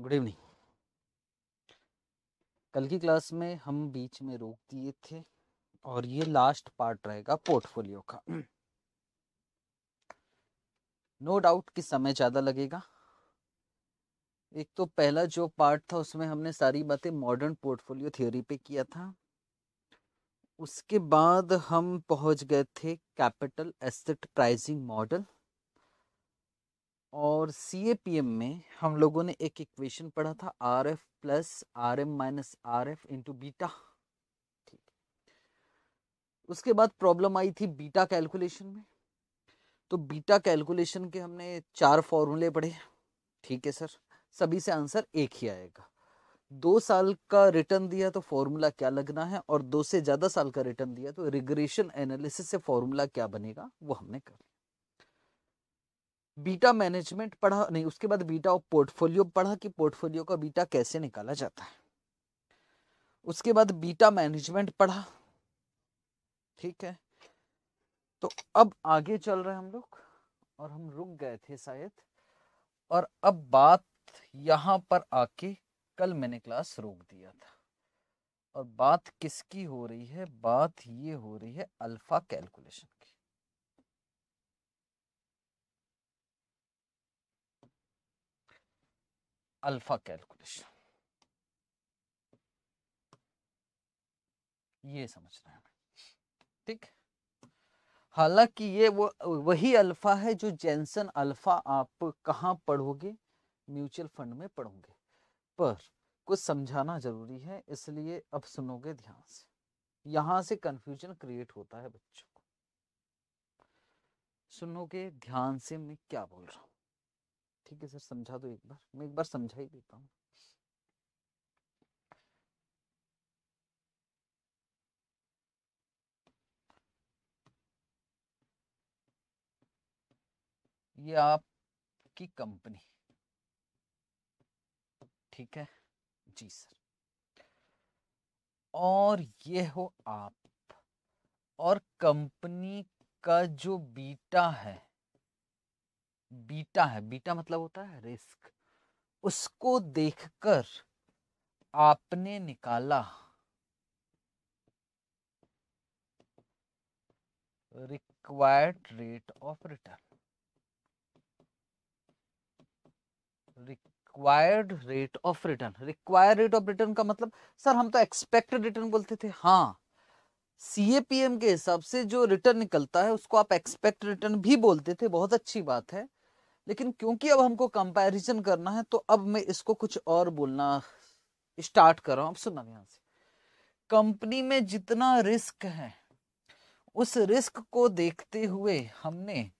Good evening कल की class में हम बीच में रोक दिए थे और ये लास्ट पार्ट रहेगा पोर्टफोलियो का नो डाउट कि समय ज़्यादा लगेगा एक तो पहला जो पार्ट था उसमें हमने सारी बातें मॉडर्न पोर्टफोलियो थ्योरी पे किया था उसके बाद हम पहुंच गए थे कैपिटल एसेट प्राइसिंग मॉडल और सी ए पी एम में हम लोगों ने एक इक्वेशन पढ़ा था R F plus R M minus R F into beta ठीक उसके बाद प्रॉब्लम आई थी बीटा कैलकुलेशन में तो बीटा कैलकुलेशन के हमने चार फॉर्मूले पढ़े ठीक है सर सभी से आंसर एक ही आएगा दो साल का रिटर्न दिया तो फॉर्मूला क्या लगना है और दो से ज़्यादा साल का रिटर्न दिया तो रिग्रेशन एनालिसिस से फॉर्मूला क्या बनेगा वो हमने कर लिया बीटा मैनेजमेंट पढ़ा नहीं उसके बाद बीटा ऑफ पोर्टफोलियो पढ़ा कि पोर्टफोलियो का बीटा कैसे निकाला जाता है उसके बाद बीटा मैनेजमेंट पढ़ा ठीक है तो अब आगे चल रहे हम लोग और हम रुक गए थे शायद और अब बात यहाँ पर आके कल मैंने क्लास रोक दिया था और बात किसकी हो रही है बात ये हो रही है अल्फा कैलकुलेशन अल्फा कैलकुलेशन ये रहे हैं ठीक हालांकि ये वो वही अल्फा है जो जेंसन अल्फा आप कहाँ पढ़ोगे म्यूचुअल फंड में पढ़ोगे पर कुछ समझाना जरूरी है इसलिए अब सुनोगे ध्यान से यहां से कंफ्यूजन क्रिएट होता है बच्चों को सुनोगे ध्यान से मैं क्या बोल रहा हूँ ठीक है सर समझा दो एक बार मैं एक बार समझा ही देता हूँ ये आपकी कंपनी ठीक है जी सर और ये हो आप और कंपनी का जो बीटा है बीटा है बीटा मतलब होता है रिस्क उसको देखकर आपने निकाला required rate of return required rate of return required rate of return का मतलब सर हम तो एक्सपेक्टेड रिटर्न बोलते थे हाँ सीएपीएम के हिसाब से जो रिटर्न निकलता है उसको आप एक्सपेक्ट रिटर्न भी बोलते थे बहुत अच्छी बात है लेकिन क्योंकि अब हमको कंपैरिजन करना है तो अब मैं इसको कुछ और बोलना स्टार्ट कर रहा हूं अब सुनना से कंपनी में जितना रिस्क है उस रिस्क को देखते हुए हमने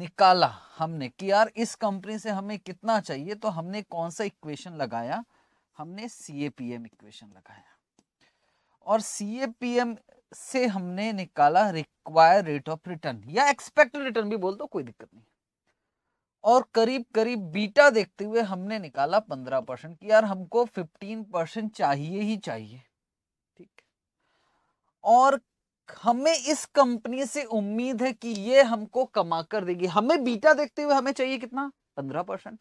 निकाला हमने कि यार इस कंपनी से हमें कितना चाहिए तो हमने कौन सा इक्वेशन लगाया हमने C A P M equation लगाया और सी ए पी एम से हमने निकाला रिक्वायर रेट ऑफ रिटर्न या एक्सपेक्टेड रिटर्न भी बोल दो कोई दिक्कत नहीं और करीब करीब बीटा देखते हुए हमने निकाला पंद्रह परसेंट यार हमको फिफ्टीन परसेंट चाहिए ही चाहिए ठीक और हमें इस कंपनी से उम्मीद है कि ये हमको कमा कर देगी हमें बीटा देखते हुए हमें चाहिए कितना पंद्रह परसेंट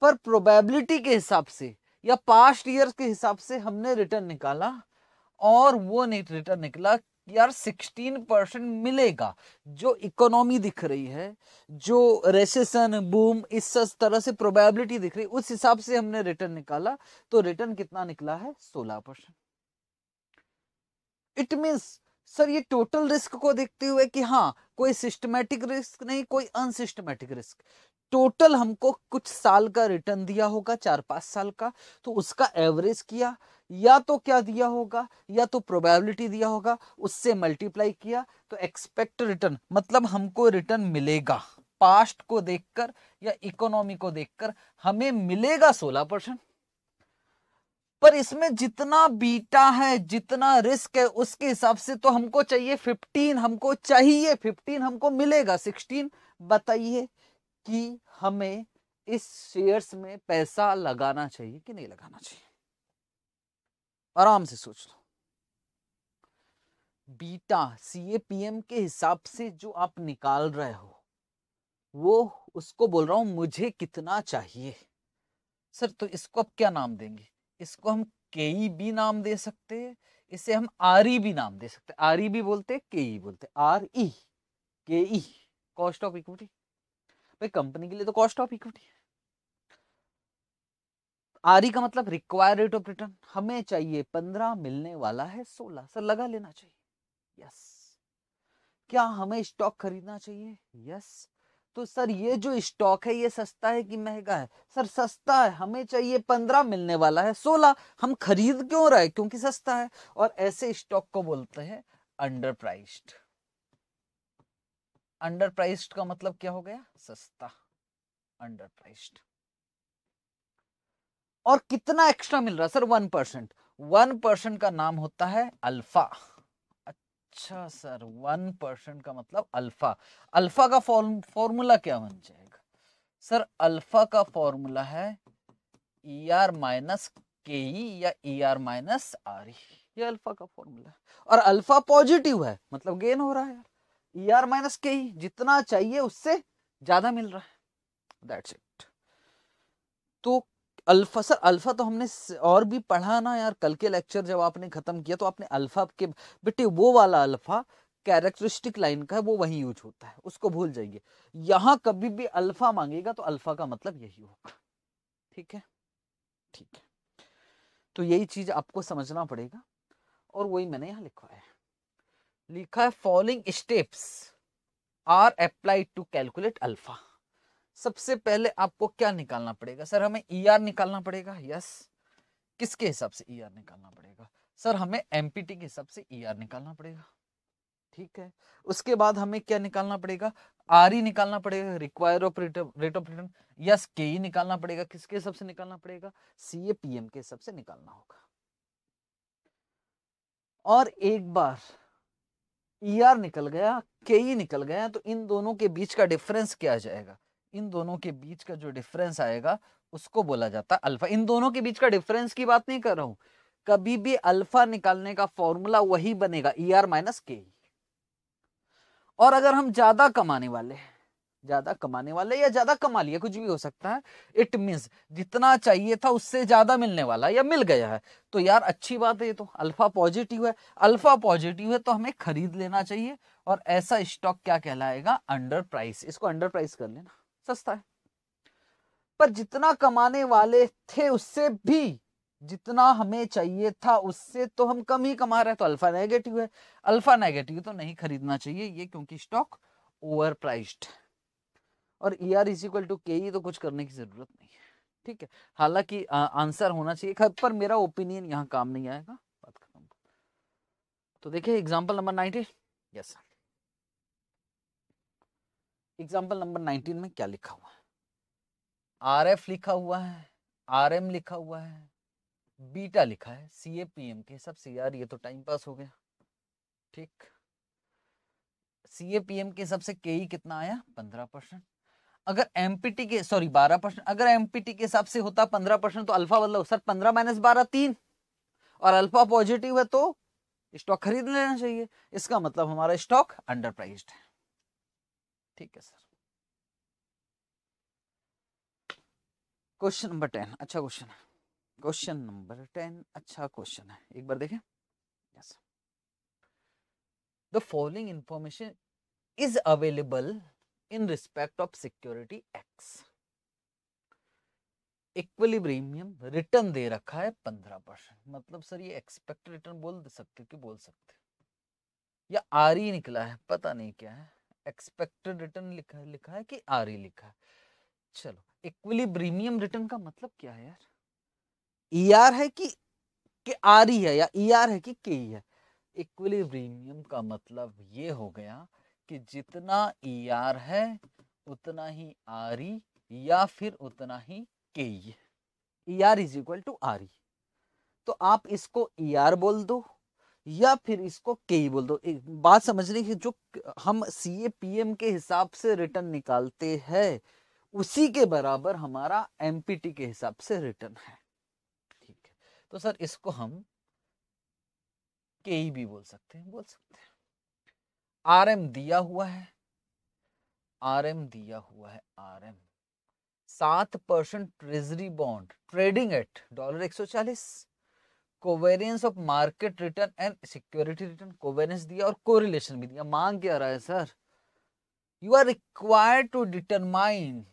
पर प्रोबेबिलिटी के हिसाब से या पास्ट ईयर के हिसाब से हमने रिटर्न निकाला और वो रिटर्न निकला यार 16 परसेंट मिलेगा जो इकोनॉमी दिख रही है जो रेसेशन बूम इस तरह से प्रोबेबिलिटी दिख रही उस हिसाब से हमने रिटर्न निकाला तो रिटर्न कितना निकला है 16 परसेंट इट मीन्स सर ये टोटल रिस्क को देखते हुए कि हाँ कोई सिस्टमेटिक रिस्क नहीं कोई अनसिस्टमेटिक रिस्क टोटल हमको कुछ साल का रिटर्न दिया होगा चार पांच साल का तो उसका एवरेज किया या तो क्या दिया होगा या तो प्रोबेबिलिटी दिया होगा उससे मल्टीप्लाई किया तो एक्सपेक्ट रिटर्न मतलब हमको रिटर्न मिलेगा पास्ट को देखकर या इकोनॉमी को देखकर हमें मिलेगा सोलह परसेंट पर इसमें जितना बीटा है जितना रिस्क है उसके हिसाब से तो हमको चाहिए फिफ्टीन हमको चाहिए फिफ्टीन हमको मिलेगा सिक्सटीन बताइए कि हमें इस शेयर्स में पैसा लगाना चाहिए कि नहीं लगाना चाहिए आराम से सोच लो बीटा सी ए पी एम के हिसाब से जो आप निकाल रहे हो वो उसको बोल रहा हूं मुझे कितना चाहिए सर तो इसको आप क्या नाम देंगे इसको हम के भी नाम दे सकते हैं इसे हम आर ई भी नाम दे सकते हैं आर ई भी बोलते हैं ई बोलते R E K E cost of equity भाई कंपनी के लिए तो कॉस्ट ऑफ इक्विटी है आरी का मतलब रिक्वायर रेट ऑफ रिटर्न हमें चाहिए पंद्रह मिलने वाला है सोलह सर लगा लेना चाहिए यस क्या हमें स्टॉक खरीदना चाहिए यस तो सर ये जो स्टॉक है ये सस्ता है कि महंगा है सर सस्ता है हमें चाहिए पंद्रह मिलने वाला है सोलह हम खरीद क्यों रहे क्योंकि सस्ता है और ऐसे स्टॉक को बोलते हैं अंडर प्राइस्ड अंडर प्राइस्ड का मतलब क्या हो गया सस्ता अंडर प्राइस्ड और कितना एक्स्ट्रा मिल रहा है sir one percent one percent का नाम होता है अल्फा अच्छा सर वन परसेंट का मतलब अल्फा अल्फा का फॉर्मूला क्या बन जाएगा सर अल्फा का फॉर्मूला है E R minus K E या E R minus R E ये अल्फा का फॉर्मूला है और अल्फा पॉजिटिव है मतलब गेन हो रहा है यार ई आर माइनस के ई जितना चाहिए उससे ज्यादा मिल रहा है दैट्स इट तो अल्फा सर अल्फा तो हमने और भी पढ़ा ना यार कल के लेक्चर जब आपने ख़त्म किया तो आपने अल्फा के बेटे वो वाला अल्फा कैरेक्टरिस्टिक लाइन का है वो वही यूज होता है उसको भूल जाइए यहां कभी भी अल्फा मांगेगा तो अल्फा का मतलब यही होगा ठीक है ठीक है तो यही चीज़ आपको समझना पड़ेगा और वही मैंने यहाँ लिखवाया है लिखा है following steps are applied to calculate alpha सबसे पहले आपको क्या निकालना पड़ेगा सर हमें ई e ER निकालना पड़ेगा यस किसके हिसाब से ई e ER निकालना पड़ेगा सर हमें एमपीटी के हिसाब से ई e ER निकालना पड़ेगा ठीक है उसके बाद हमें क्या निकालना पड़ेगा आर ई निकालना पड़ेगा require of rate of return yes K E निकालना पड़ेगा किसके हिसाब से निकालना पड़ेगा सी ए पी एम के हिसाब से निकालना होगा और एक बार ई ER निकल गया के ई निकल गया तो इन दोनों के बीच का डिफरेंस क्या आ जाएगा इन दोनों के बीच का जो डिफरेंस आएगा उसको बोला जाता है अल्फा इन दोनों के बीच का डिफरेंस की बात नहीं कर रहा हूं कभी भी अल्फा निकालने का फॉर्मूला वही बनेगा ई आर माइनस के और अगर हम ज्यादा कमाने वाले ज्यादा कमाने वाले या ज्यादा कमा लिया कुछ भी हो सकता है इट मीन जितना चाहिए था उससे ज्यादा मिलने वाला या मिल गया है तो यार अच्छी बात है ये तो अल्फा पॉजिटिव है अल्फा पॉजिटिव है तो हमें खरीद लेना चाहिए और ऐसा स्टॉक क्या कहलाएगा अंडर प्राइस इसको अंडर प्राइस कर लेना सस्ता है पर जितना कमाने वाले थे उससे भी जितना हमें चाहिए था उससे तो हम कम ही कमा रहे हैं तो अल्फा नेगेटिव है अल्फा नेगेटिव तो नहीं खरीदना चाहिए ये क्योंकि स्टॉक ओवर प्राइस्ड और E R is equal to K E तो कुछ करने की जरूरत नहीं है ठीक है हालांकि आंसर होना चाहिए खर, पर मेरा ओपिनियन यहाँ काम नहीं आएगा बात खत्म तो देखिए example number nineteen yes sir example number nineteen में क्या लिखा हुआ है आर एफ लिखा हुआ है आर एम लिखा हुआ है बीटा लिखा है सी ए पी एम के हिसाब से यार ये तो टाइम पास हो गया ठीक सी ए पी एम के हिसाब से के ई e कितना आया पंद्रह परसेंट अगर एमपीटी के सॉरी बारह परसेंट अगर एमपीटी के हिसाब से होता पंद्रह परसेंट तो अल्फा बदलो सर पंद्रह माइनस बारह तीन और अल्फा पॉजिटिव है तो स्टॉक खरीद लेना चाहिए इसका मतलब हमारा स्टॉक अंडर प्राइस्ड है ठीक है सर क्वेश्चन नंबर टेन अच्छा क्वेश्चन है क्वेश्चन नंबर टेन अच्छा क्वेश्चन है एक बार देखें yes the following information is available in respect of security X equilibrium return दे रखा है पंद्रह परसेंट मतलब सर ये एक्सपेक्ट रिटर्न बोल सकते कि बोल सकते या आर ही निकला है पता नहीं क्या है एक्सपेक्टेड रिटर्न लिखा है लिखा है कि आर ई लिखा है चलो इक्वली प्रीमियम रिटर्न का मतलब क्या है यार ई e आर है कि के आर ई है या ई e आर है कि के ई है इक्वली प्रीमियम का मतलब ये हो गया कि जितना ई e आर है उतना ही आर ई या फिर उतना ही K E E R is equal to R E तो आप इसको ई आर बोल दो या फिर इसको के ही बोल दो एक बात समझने की जो हम सी ए पी एम के हिसाब से रिटर्न निकालते हैं उसी के बराबर हमारा एम पी टी के हिसाब से रिटर्न है ठीक है तो सर इसको हम के ही भी बोल सकते हैं बोल सकते हैं आर एम दिया हुआ है आर एम दिया हुआ है आर एम सात परसेंट treasury bond trading at dollar एक सौ चालीस covariance of market return and security return covariance दिया और कोरिलेशन भी दिया मांग क्या रहा है sir you are required to determine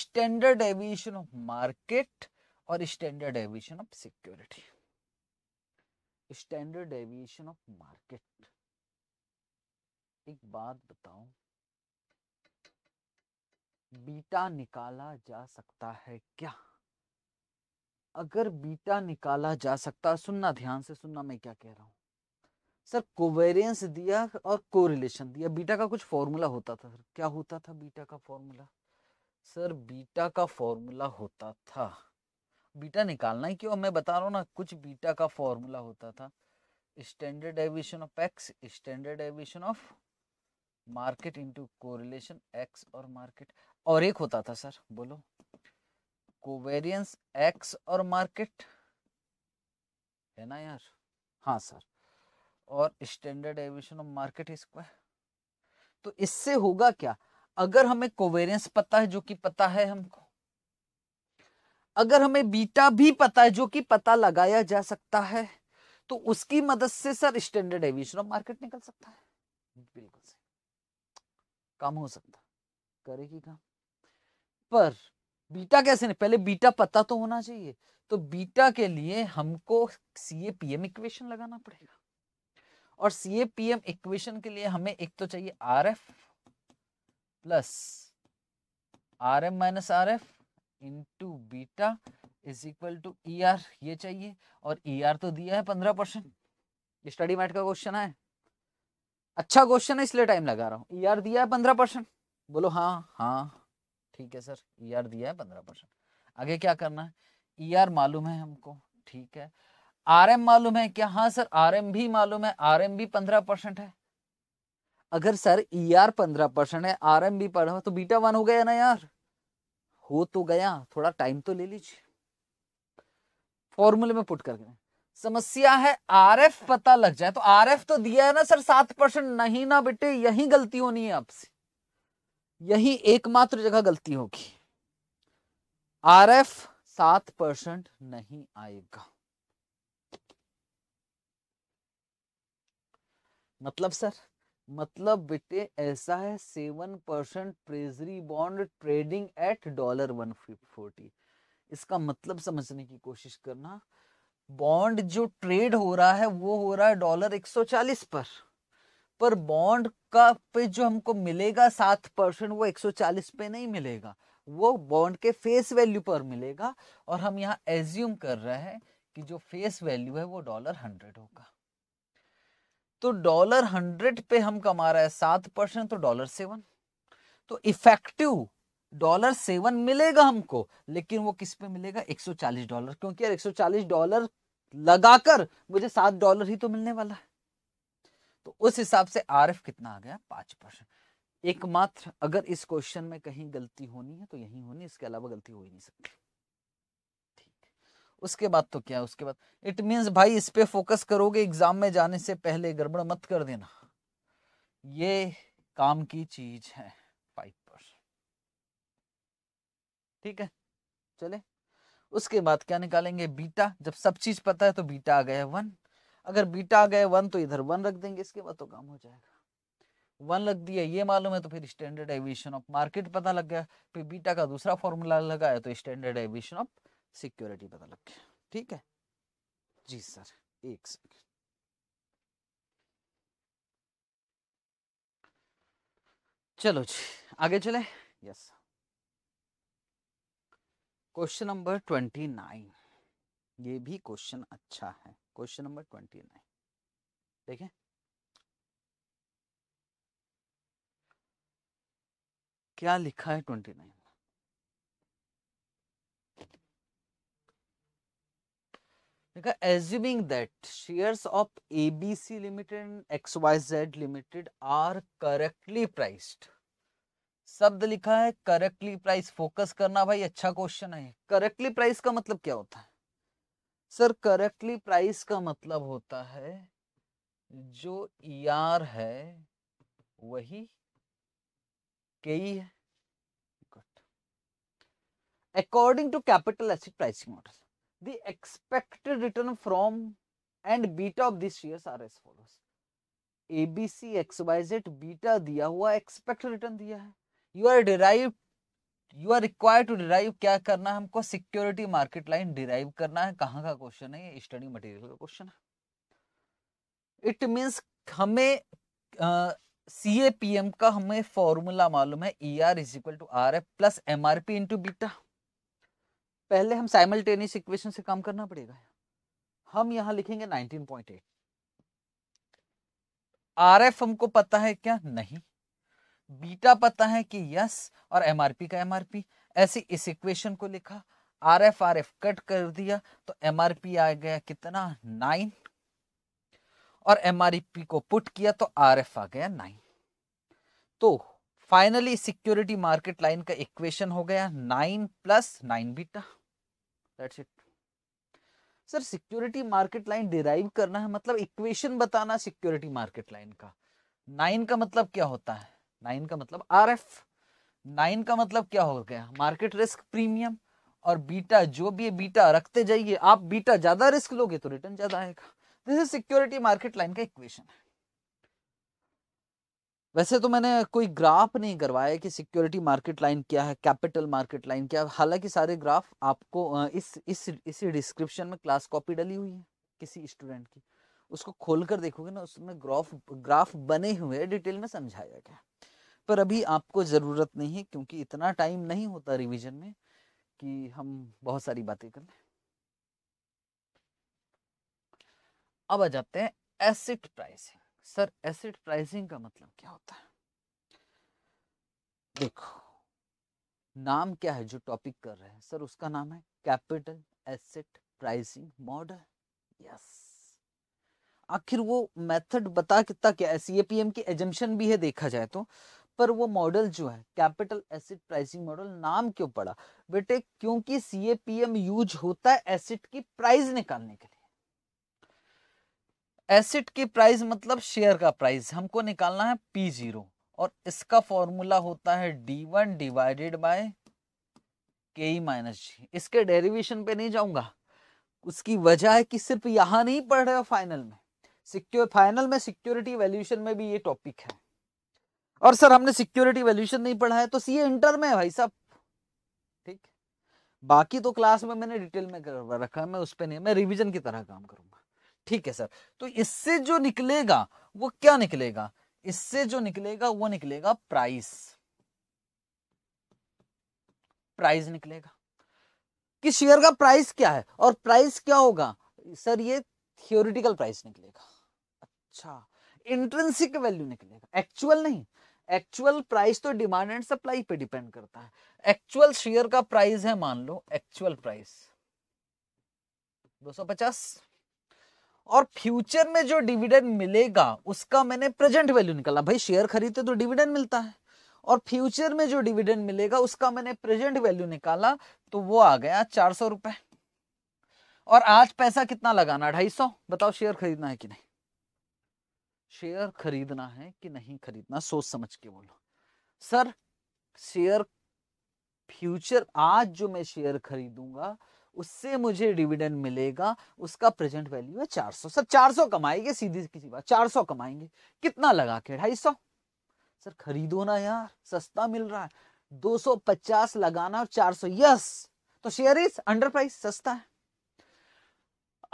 standard deviation of market और standard deviation of security standard deviation of market एक बात बताओ बीटा निकाला जा सकता है क्या अगर बीटा निकाला जा सकता सुनना ध्यान से सुनना मैं क्या कह रहा हूँ सर कोवेरियंस दिया और कोरिलेशन दिया बीटा का कुछ फॉर्मूला होता था सर क्या होता था बीटा का फॉर्मूला सर बीटा का फॉर्मूला होता था बीटा निकालना ही क्यों मैं बता रहा हूँ ना कुछ बीटा का फॉर्मूला होता था standard deviation of X standard deviation of market into correlation X और मार्केट और एक होता था सर बोलो कोवेरियंस एक्स और मार्केट है ना यार हाँ सर और standard deviation of market square तो इससे होगा क्या अगर हमें कोवेरियंस पता है जो कि पता है हमको अगर हमें बीटा भी पता है जो कि पता लगाया जा सकता है तो उसकी मदद से sir standard deviation of market निकल सकता है बिल्कुल सही काम हो सकता करेगी काम पर बीटा कैसे नहीं पहले बीटा पता तो होना चाहिए तो बीटा के लिए हमको C A P M equation लगाना पड़ेगा और C A P M equation के लिए हमें एक तो चाहिए R F plus R M minus R F into beta is equal to E R ये चाहिए और ई e आर तो दिया है पंद्रह परसेंट ये स्टडी मैट का क्वेश्चन है अच्छा क्वेश्चन है इसलिए टाइम लगा रहा हूँ ई e आर दिया है पंद्रह परसेंट बोलो हाँ हाँ ठीक है सर ई e दिया है पंद्रह परसेंट आगे क्या करना है ई e मालूम है हमको ठीक है आर मालूम है क्या हाँ सर आर भी मालूम है आर भी पंद्रह परसेंट है अगर सर ई e आर पंद्रह परसेंट है आर एम भी पढ़ा तो बीटा वन हो गया ना यार हो तो गया थोड़ा टाइम तो ले लीजिए फॉर्मूले में पुट करके समस्या है आर एफ पता लग जाए तो आर एफ तो दिया है ना सर सात परसेंट नहीं ना बेटे यही गलती होनी है आपसे यही एकमात्र जगह गलती होगी आर एफ सात परसेंट नहीं आएगा मतलब सर मतलब बेटे ऐसा है seven percent treasury bond trading at dollar one forty इसका मतलब समझने की कोशिश करना बॉन्ड जो ट्रेड हो रहा है वो हो रहा है डॉलर एक सौ चालीस पर पर बॉन्ड का पे जो हमको मिलेगा सात परसेंट वो 140 पे नहीं मिलेगा वो बॉन्ड के फेस वैल्यू पर मिलेगा और हम यहाँ एज्यूम कर रहे हैं कि जो फेस वैल्यू है वो डॉलर हंड्रेड होगा तो डॉलर हंड्रेड पे हम कमा रहे हैं सात परसेंट तो डॉलर सेवन तो इफेक्टिव डॉलर सेवन मिलेगा हमको लेकिन वो किस पे मिलेगा 140 डॉलर क्योंकि यार 140 डॉलर लगाकर मुझे सात डॉलर ही तो मिलने वाला है तो उस हिसाब से आर एफ कितना आ गया पांच परसेंट एकमात्र अगर इस क्वेश्चन में कहीं गलती होनी है तो यही होनी इसके अलावा गलती हो ही नहीं सकती उसके बाद तो क्या उसके बाद इट मीन भाई इस पे फोकस करोगे एग्जाम में जाने से पहले गड़बड़ मत कर देना ये काम की चीज है पाइपर ठीक है चले उसके बाद क्या निकालेंगे बीटा जब सब चीज पता है तो बीटा आ गया वन अगर बीटा गए वन तो इधर वन रख देंगे इसके बाद तो काम हो जाएगा वन लग दिया ये मालूम है तो फिर स्टैंडर्ड एविएशन ऑफ मार्केट पता लग गया फिर बीटा का दूसरा फॉर्मूला लगाया तो स्टैंडर्ड एविएशन ऑफ सिक्योरिटी पता लग गया ठीक है जी सर एक सेकेंड चलो जी आगे चले yes question number twenty nine ये भी क्वेश्चन अच्छा है क्वेश्चन नंबर ट्वेंटी नाइन देखें क्या लिखा है ट्वेंटी नाइन देखा A B C limited and X Y Z limited are correctly priced शब्द लिखा है करेक्टली प्राइस फोकस करना भाई अच्छा क्वेश्चन है करेक्टली प्राइस का मतलब क्या होता है सर करेक्टली प्राइस का मतलब होता है जो ई e ER है वही के है according to capital asset pricing model the expected return from and beta of this shares are as follows Y Z beta दिया हुआ एक्सपेक्टेड रिटर्न दिया है you are derive you are require to derive क्या करना है हमको security market line derive करना है कहाँ का क्वेश्चन है ये स्टडी मटेरियल का क्वेश्चन है इट मीन्स हमें सी ए पी एम का हमें फॉर्मूला मालूम है E R is equal to R F plus M R P into beta पहले हम साइमल्टेनियस इक्वेशन से काम करना पड़ेगा हम यहाँ लिखेंगे nineteen point eight R F हमको पता है क्या नहीं बीटा पता है कि यस और एमआरपी का एमआरपी ऐसे इस इक्वेशन को लिखा R F R F cut कर दिया तो एमआरपी आ गया कितना नाइन और एमआरपी को पुट किया तो आर एफ आ गया नाइन तो फाइनली सिक्योरिटी मार्केट लाइन का इक्वेशन हो गया nine plus nine beta that's it sir security market line derive करना है मतलब इक्वेशन बताना सिक्योरिटी मार्केट लाइन का नाइन का मतलब क्या होता है नाइन का मतलब आर एफ नाइन का मतलब क्या हो गया मार्केट रिस्क प्रीमियम और बीटा जो भी बीटा रखते जाइए आप बीटा ज्यादा रिस्क लोगे तो रिटर्न ज्यादा आएगा this is security market line का इक्वेशन है वैसे तो मैंने कोई ग्राफ नहीं करवाया कि सिक्योरिटी मार्केट लाइन क्या है कैपिटल मार्केट लाइन क्या है हालांकि सारे ग्राफ आपको इस इस इसी डिस्क्रिप्शन में क्लास कॉपी डली हुई है किसी स्टूडेंट की उसको खोलकर देखोगे ना उसमें ग्राफ ग्राफ बने हुए डिटेल में समझाया गया पर अभी आपको ज़रूरत नहीं है क्योंकि इतना टाइम नहीं होता रिवीजन में कि हम बहुत सारी बातें कर लें अब आ जाते हैं asset pricing sir asset pricing का मतलब क्या होता है देखो नाम क्या है जो टॉपिक कर रहे हैं सर उसका नाम है capital asset pricing model yes आखिर वो मेथड बता कितना क्या है सीएपीएम की एजम्पन भी है देखा जाए तो पर वो मॉडल जो है कैपिटल एसिड प्राइसिंग मॉडल नाम क्यों पड़ा बेटे क्योंकि सीएपीएम यूज होता है एसिड की प्राइस निकालने के लिए एसिड की प्राइस मतलब शेयर का प्राइस हमको निकालना है पी जीरो और इसका फॉर्मूला होता है D one divided by K minus G इसके डेरिवेशन पे नहीं जाऊंगा उसकी वजह है कि सिर्फ यहां नहीं पढ़ रहे हो फाइनल में सिक्योर फाइनल में सिक्योरिटी वैल्यूशन में भी ये टॉपिक है और सर हमने सिक्योरिटी वैल्यूशन नहीं पढ़ा है तो सीए इंटर में है भाई साहब ठीक बाकी तो क्लास में मैंने डिटेल में कर रखा है मैं उस पर नहीं मैं रिविजन की तरह काम करूंगा ठीक है सर तो इससे जो निकलेगा वो क्या निकलेगा इससे जो निकलेगा वो निकलेगा प्राइस प्राइस निकलेगा कि शेयर का प्राइस क्या है और प्राइस क्या होगा सर ये थियोरिटिकल प्राइस निकलेगा अच्छा इंट्रेंसिक वैल्यू निकलेगा एक्चुअल नहीं एक्चुअल प्राइस तो डिमांड एंड सप्लाई पे डिपेंड करता है एक्चुअल शेयर का प्राइस है मान लो एक्चुअल प्राइस 250 और फ्यूचर में जो डिविडेंड मिलेगा उसका मैंने प्रेजेंट वैल्यू निकाला भाई शेयर खरीदते तो डिविडेंड मिलता है और फ्यूचर में जो डिविडेंड मिलेगा उसका मैंने प्रेजेंट वैल्यू निकाला तो वो आ गया चार सौ रुपए और आज पैसा कितना लगाना ढाई सौ बताओ शेयर खरीदना है कि नहीं शेयर खरीदना है कि नहीं खरीदना सोच समझ के बोलो सर शेयर फ्यूचर आज जो मैं शेयर खरीदूंगा उससे मुझे डिविडेंड मिलेगा उसका प्रेजेंट वैल्यू है 400 सर 400 कमाएंगे सीधी किसी बात 400 कमाएंगे कितना लगा के ढाई सौ सर खरीदो ना यार सस्ता मिल रहा है 250 लगाना और 400 यस तो शेयर इज अंडर प्राइस सस्ता है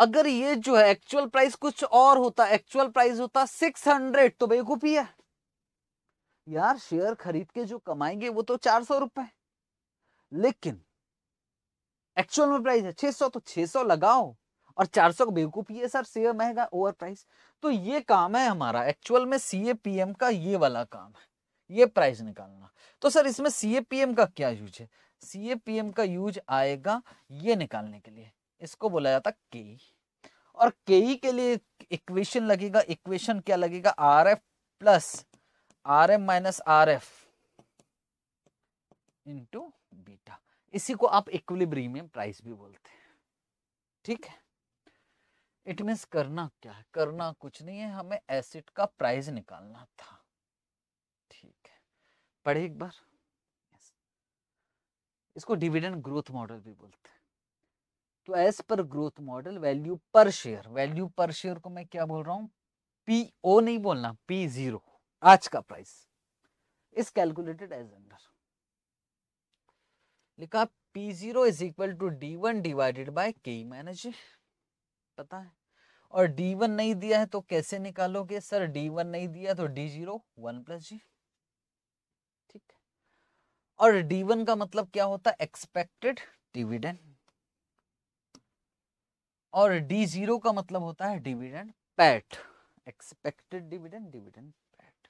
अगर ये जो है एक्चुअल प्राइस कुछ और होता एक्चुअल प्राइस होता सिक्स हंड्रेड तो बेवकूफी है यार शेयर खरीद के जो कमाएंगे वो तो चार सौ रुपए लेकिन एक्चुअल में प्राइस है छह सौ तो छह सौ लगाओ और चार सौ बेवकूफी है सर शेयर महंगा ओवर प्राइस तो ये काम है हमारा एक्चुअल में एम का ये वाला काम है ये प्राइस निकालना तो सर इसमें एम का क्या यूज है एम का यूज आएगा ये निकालने के लिए इसको बोला जाता के और के के लिए इक्वेशन लगेगा इक्वेशन क्या लगेगा R F plus R M minus R F into beta इसी को आप इक्विलिब्रियम प्राइस भी बोलते हैं ठीक है इट मीन करना क्या है करना कुछ नहीं है हमें एसिड का प्राइस निकालना था ठीक है पढ़े एक बार इसको डिविडेंड ग्रोथ मॉडल भी बोलते हैं तो as per growth model value per share value per share को मैं क्या बोल रहा हूँ पी ओ नहीं बोलना पी जीरो आज का price is calculated as under लिखा P zero is equal to D one divided by K manage पता है और डी वन नहीं दिया है तो कैसे निकालोगे सर डी वन नहीं दिया तो D zero one plus G ठीक और डी वन का मतलब क्या होता है एक्सपेक्टेड डिविडेंड और डी जीरो का मतलब होता है dividend paid expected dividend dividend paid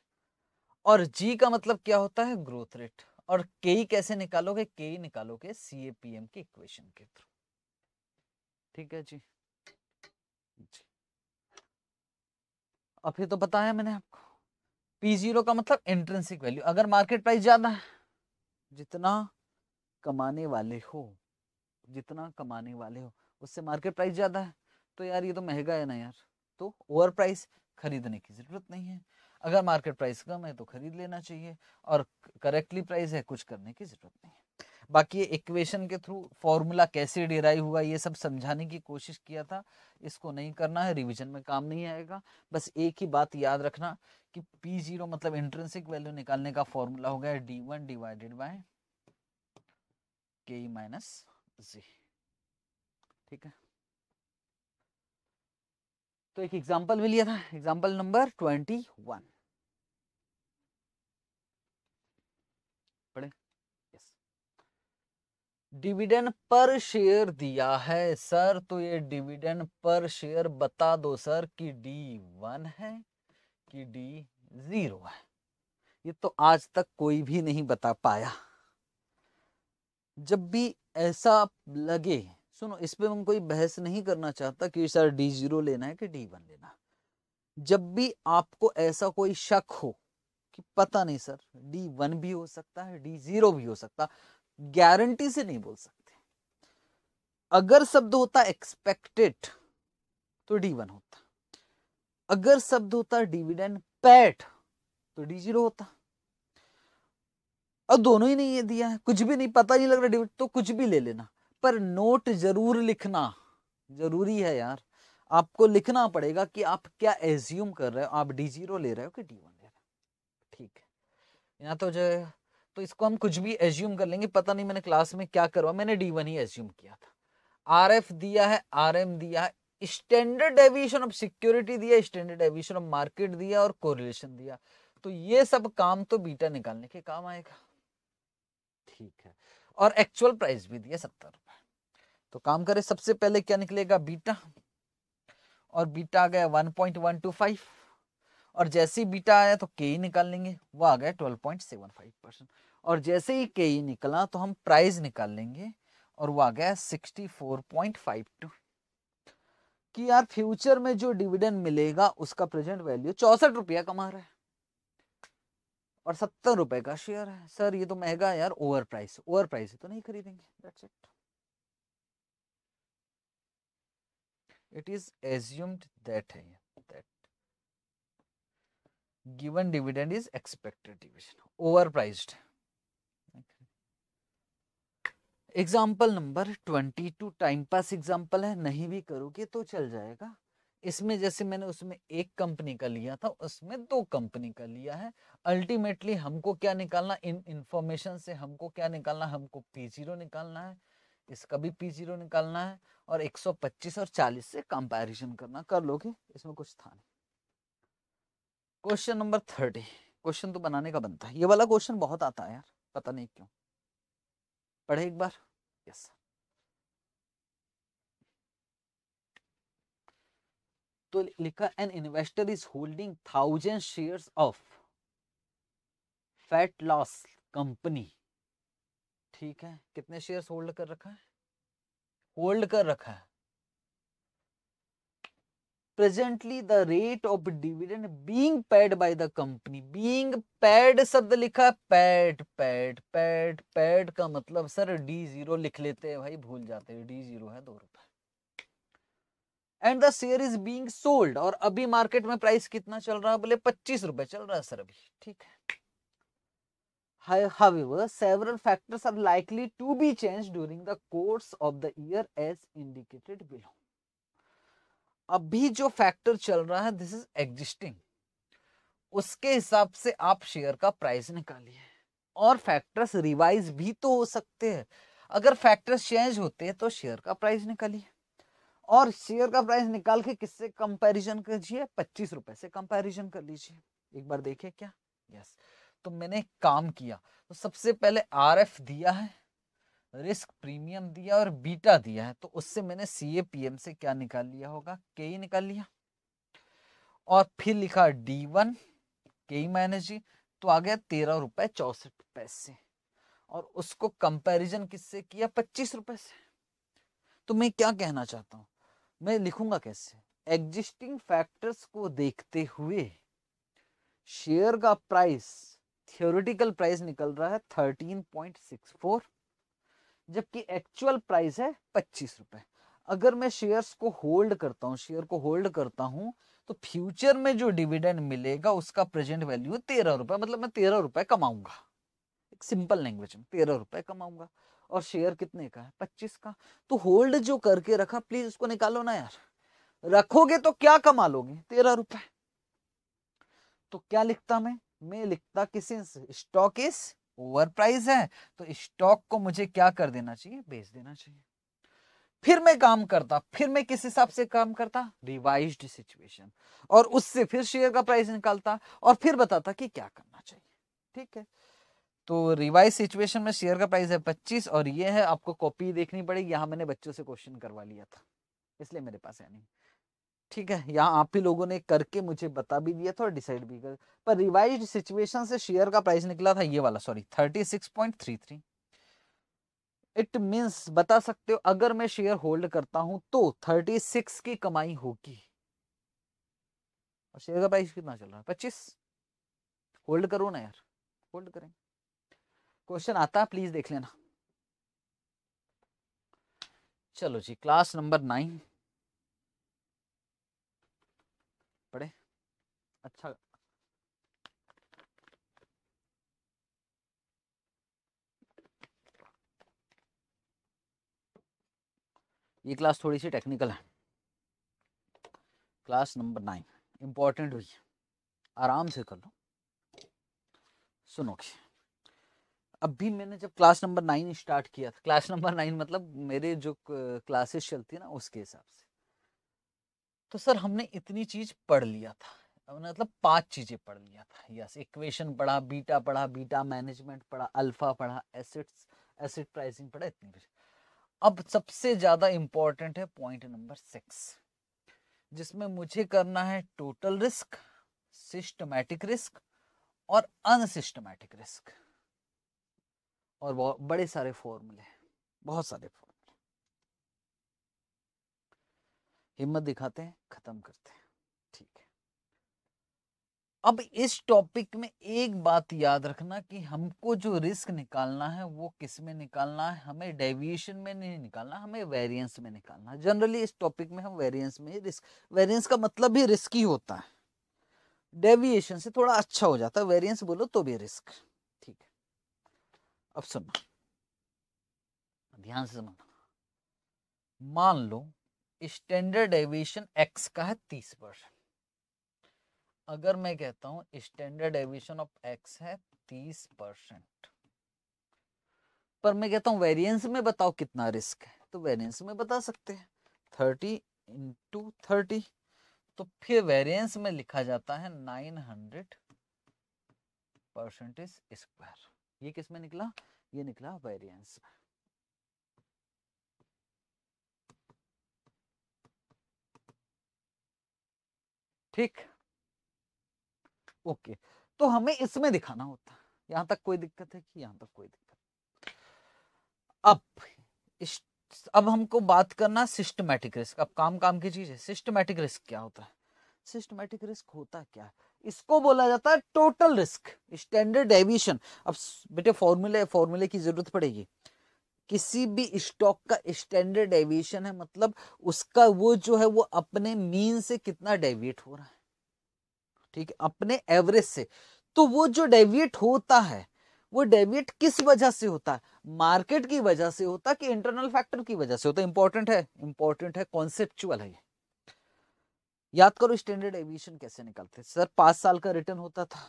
और जी का मतलब क्या होता है ग्रोथ रेट और के कैसे निकालोगे के निकालोगे सी ए पी एम के इक्वेशन के थ्रू ठीक है जी जी अब ये तो बताया मैंने आपको पी जीरो का मतलब इंट्रेंसिक वैल्यू अगर मार्केट प्राइस ज्यादा है जितना कमाने वाले हो जितना कमाने वाले हो उससे मार्केट प्राइस ज़्यादा है तो यार ये तो महंगा है ना यार तो ओवर प्राइस खरीदने की ज़रूरत नहीं है अगर मार्केट प्राइस कम है तो खरीद लेना चाहिए और करेक्टली प्राइस है कुछ करने की ज़रूरत नहीं है बाकी ये इक्वेशन के थ्रू फॉर्मूला कैसे डिराइव हुआ ये सब समझाने की कोशिश किया था इसको नहीं करना है रिवीजन में काम नहीं आएगा बस एक ही बात याद रखना कि पी जीरो मतलब इंट्रेंसिक वैल्यू निकालने का फॉर्मूला हो गया D one divided by K minus G ठीक है तो एक एग्जाम्पल भी लिया था example number twenty one dividend per share दिया है सर तो ये डिविडेंड पर शेयर बता दो सर कि डी वन है कि डी जीरो है ये तो आज तक कोई भी नहीं बता पाया जब भी ऐसा लगे सुनो इस पे हम कोई बहस नहीं करना चाहता कि सर डी जीरो लेना है कि डी वन लेना जब भी आपको ऐसा कोई शक हो कि पता नहीं सर डी वन भी हो सकता है डी जीरो भी हो सकता गारंटी से नहीं बोल सकते अगर शब्द होता एक्सपेक्टेड तो डी वन होता अगर शब्द होता डिविडेंड पैट तो डी जीरो होता और दोनों ही नहीं ये दिया है कुछ भी नहीं पता नहीं लग रहा डिविड तो कुछ भी ले लेना पर नोट जरूर लिखना जरूरी है यार आपको लिखना पड़ेगा कि आप क्या एज्यूम कर रहे हो आप डी जीरो ले रहे हो कि डी वन ले रहे हो ठीक है यहाँ तो जो तो इसको हम कुछ भी एज्यूम कर लेंगे पता नहीं मैंने क्लास में क्या करवा मैंने डी वन ही एज्यूम किया था आर एफ दिया है आर एम दिया है स्टैंडर्ड डेविएशन ऑफ सिक्योरिटी दिया स्टैंडर्ड डेविएशन ऑफ मार्केट दिया और कोरिलेशन दिया तो ये सब काम तो बीटा निकालने के काम आएगा ठीक है और एक्चुअल प्राइस भी दिया सत्तर तो काम करें सबसे पहले क्या निकलेगा बीटा और बीटा आ गया 1.125 और जैसे ही बीटा आया तो के ही e निकाल लेंगे वो आ गया 12.75 परसेंट और जैसे ही के ही e निकला तो हम प्राइस निकाल लेंगे और वो आ गया 64.52 कि यार फ्यूचर में जो डिविडेंड मिलेगा उसका प्रेजेंट वैल्यू चौसठ रुपया कमा रहा है और सत्तर रुपए का शेयर है सर ये तो महंगा यार ओवर प्राइस ओवर प्राइस तो नहीं खरीदेंगे it is assumed that है that given dividend is expected division overpriced example number twenty two time pass example है नहीं भी करोगे तो चल जाएगा इसमें जैसे मैंने उसमें एक कंपनी का लिया था उसमें दो कंपनी का लिया है अल्टीमेटली हमको क्या निकालना इन इंफॉर्मेशन से हमको क्या निकालना हमको पी जीरो निकालना है इसका भी पी जीरो निकालना है और 125 और 40 से कंपैरिजन करना कर लोगे इसमें कुछ था नहीं क्वेश्चन नंबर थर्टी क्वेश्चन तो बनाने का बनता है ये वाला क्वेश्चन बहुत आता है यार पता नहीं क्यों पढ़े एक बार यस तो लिखा an investor is holding thousand shares of fat loss company ठीक है कितने शेयर्स होल्ड कर रखा है होल्ड कर रखा है presently the rate of dividend being paid by the company being paid शब्द लिखा पैड पैड पैड पैड का मतलब सर डी जीरो लिख लेते हैं भाई भूल जाते हैं डी जीरो है दो रुपए and the share is being sold और अभी मार्केट में प्राइस कितना चल रहा है बोले पच्चीस रुपए चल रहा है सर अभी ठीक है However, several factors are likely to be changed during the course of the year as indicated below. अभी जो फैक्टर चल रहा है दिस इज एग्जिस्टिंग उसके हिसाब से आप शेयर का प्राइस निकालिए और फैक्टर्स रिवाइज भी तो हो सकते हैं अगर फैक्टर्स चेंज होते हैं तो शेयर का प्राइस निकालिए और शेयर का प्राइस निकाल के किससे कंपैरिजन कीजिए पच्चीस रुपए से कंपैरिजन कर लीजिए एक बार देखिए क्या यस yes. तो मैंने एक काम किया तो सबसे पहले आर दिया है रिस्क प्रीमियम दिया और बीटा दिया है तो उससे मैंने सी ए पी एम से क्या निकाल लिया होगा के ही निकाल लिया और फिर लिखा डी वन के ही माइनस जी तो आ गया तेरह रुपए चौसठ पैसे और उसको कंपैरिजन किससे किया पच्चीस रुपए से तो मैं क्या कहना चाहता हूं मैं लिखूंगा कैसे एग्जिस्टिंग फैक्टर्स को देखते हुए शेयर का प्राइस थियोरिटिकल प्राइस निकल रहा है थर्टीन पॉइंट सिक्स फोर जबकि एक्चुअल प्राइस है पच्चीस रुपए अगर मैं शेयर्स को होल्ड करता हूँ शेयर को होल्ड करता हूँ तो फ्यूचर में जो डिविडेंड मिलेगा उसका प्रेजेंट वैल्यू तेरह रुपए मतलब मैं तेरह रुपए कमाऊंगा एक सिंपल लैंग्वेज में तेरह रुपए कमाऊंगा और शेयर कितने का है पच्चीस का तो होल्ड जो करके रखा प्लीज उसको निकालो ना यार रखोगे तो क्या कमा लोगे तेरह रुपए तो क्या लिखता मैं में लिखता कि since stock is over price है तो स्टॉक को मुझे क्या कर देना चाहिए बेच देना चाहिए फिर मैं काम करता फिर मैं किस हिसाब से काम करता रिवाइज्ड सिचुएशन और उससे फिर शेयर का प्राइस निकालता और फिर बताता कि क्या करना चाहिए ठीक है तो रिवाइज सिचुएशन में शेयर का प्राइस है 25 और ये है आपको कॉपी देखनी पड़ेगी यहां मैंने बच्चों से क्वेश्चन करवा लिया था इसलिए मेरे पास है नहीं ठीक है यहाँ आप ही लोगों ने करके मुझे बता भी दिया थोड़ा डिसाइड भी कर पर रिवाइज सिचुएशन से शेयर का प्राइस निकला था ये वाला sorry thirty six point three three it means बता सकते हो अगर मैं शेयर होल्ड करता हूं तो थर्टी सिक्स की कमाई होगी और शेयर का प्राइस कितना चल रहा है पच्चीस होल्ड करो ना यार होल्ड करें क्वेश्चन आता है प्लीज देख लेना चलो जी क्लास नंबर नाइन अच्छा ये क्लास थोड़ी सी टेक्निकल है क्लास नंबर नाइन इम्पॉर्टेंट हुई आराम से कर लो सुनोगे अभी मैंने जब क्लास नंबर नाइन स्टार्ट किया था क्लास नंबर नाइन मतलब मेरे जो क्लासेस चलती है ना उसके हिसाब से तो सर हमने इतनी चीज पढ़ लिया था मतलब पांच चीजें पढ़ लिया था यस इक्वेशन पढ़ा बीटा पढ़ा बीटा मैनेजमेंट पढ़ा अल्फा पढ़ा एसिड्स एसिड प्राइसिंग पढ़ा इतनी कुछ अब सबसे ज्यादा इंपॉर्टेंट है पॉइंट नंबर सिक्स जिसमें मुझे करना है टोटल रिस्क सिस्टमैटिक रिस्क और अनसिस्टमैटिक रिस्क और बड़े सारे फॉर्मूले बहुत सारे फॉर्मूले हिम्मत दिखाते हैं खत्म करते हैं ठीक है अब इस टॉपिक में एक बात याद रखना कि हमको जो रिस्क निकालना है वो किस में निकालना है हमें डेविएशन में नहीं निकालना हमें वेरिएंस में निकालना है जनरली इस टॉपिक में हम वेरिएंस में ही रिस्क वेरिएंस का मतलब भी रिस्क ही होता है डेविएशन से थोड़ा अच्छा हो जाता है वेरिएंस बोलो तो भी रिस्क ठीक है अब सुनो ध्यान से समझना मान लो स्टैंडर्ड डेविएशन एक्स का है तीस परसेंट अगर मैं कहता हूं स्टैंडर्ड एविशन ऑफ एक्स है तीस परसेंट पर मैं कहता हूं वेरिएंस में बताओ कितना रिस्क है तो वेरिएंस में बता सकते हैं थर्टी इंटू थर्टी तो फिर वेरिएंस में लिखा जाता है नाइन हंड्रेड परसेंटेज स्क्वायर ये किस में निकला ये निकला वेरिएंस में ठीक ओके तो हमें इसमें दिखाना होता यहां तक कोई दिक्कत है कि यहां तक कोई दिक्कत अब इस, अब हमको बात करना सिस्टमैटिक रिस्क अब काम काम की चीज है सिस्टमैटिक रिस्क क्या होता है सिस्टमैटिक रिस्क होता क्या है इसको बोला जाता है टोटल रिस्क स्टैंडर्ड डेविएशन अब बेटे फॉर्मूले फॉर्मूले की जरूरत पड़ेगी किसी भी स्टॉक का स्टैंडर्ड डेविएशन है मतलब उसका वो जो है वो अपने मीन से कितना डेविएट हो रहा है ठीक है अपने एवरेज से तो वो जो डेविएट होता है वो डेविएट किस वजह से होता है मार्केट की वजह से होता कि इंटरनल फैक्टर की वजह से होता है इंपॉर्टेंट है इंपॉर्टेंट है कॉन्सेप्चुअल है याद करो स्टैंडर्ड एविएशन कैसे निकलते सर पांच साल का रिटर्न होता था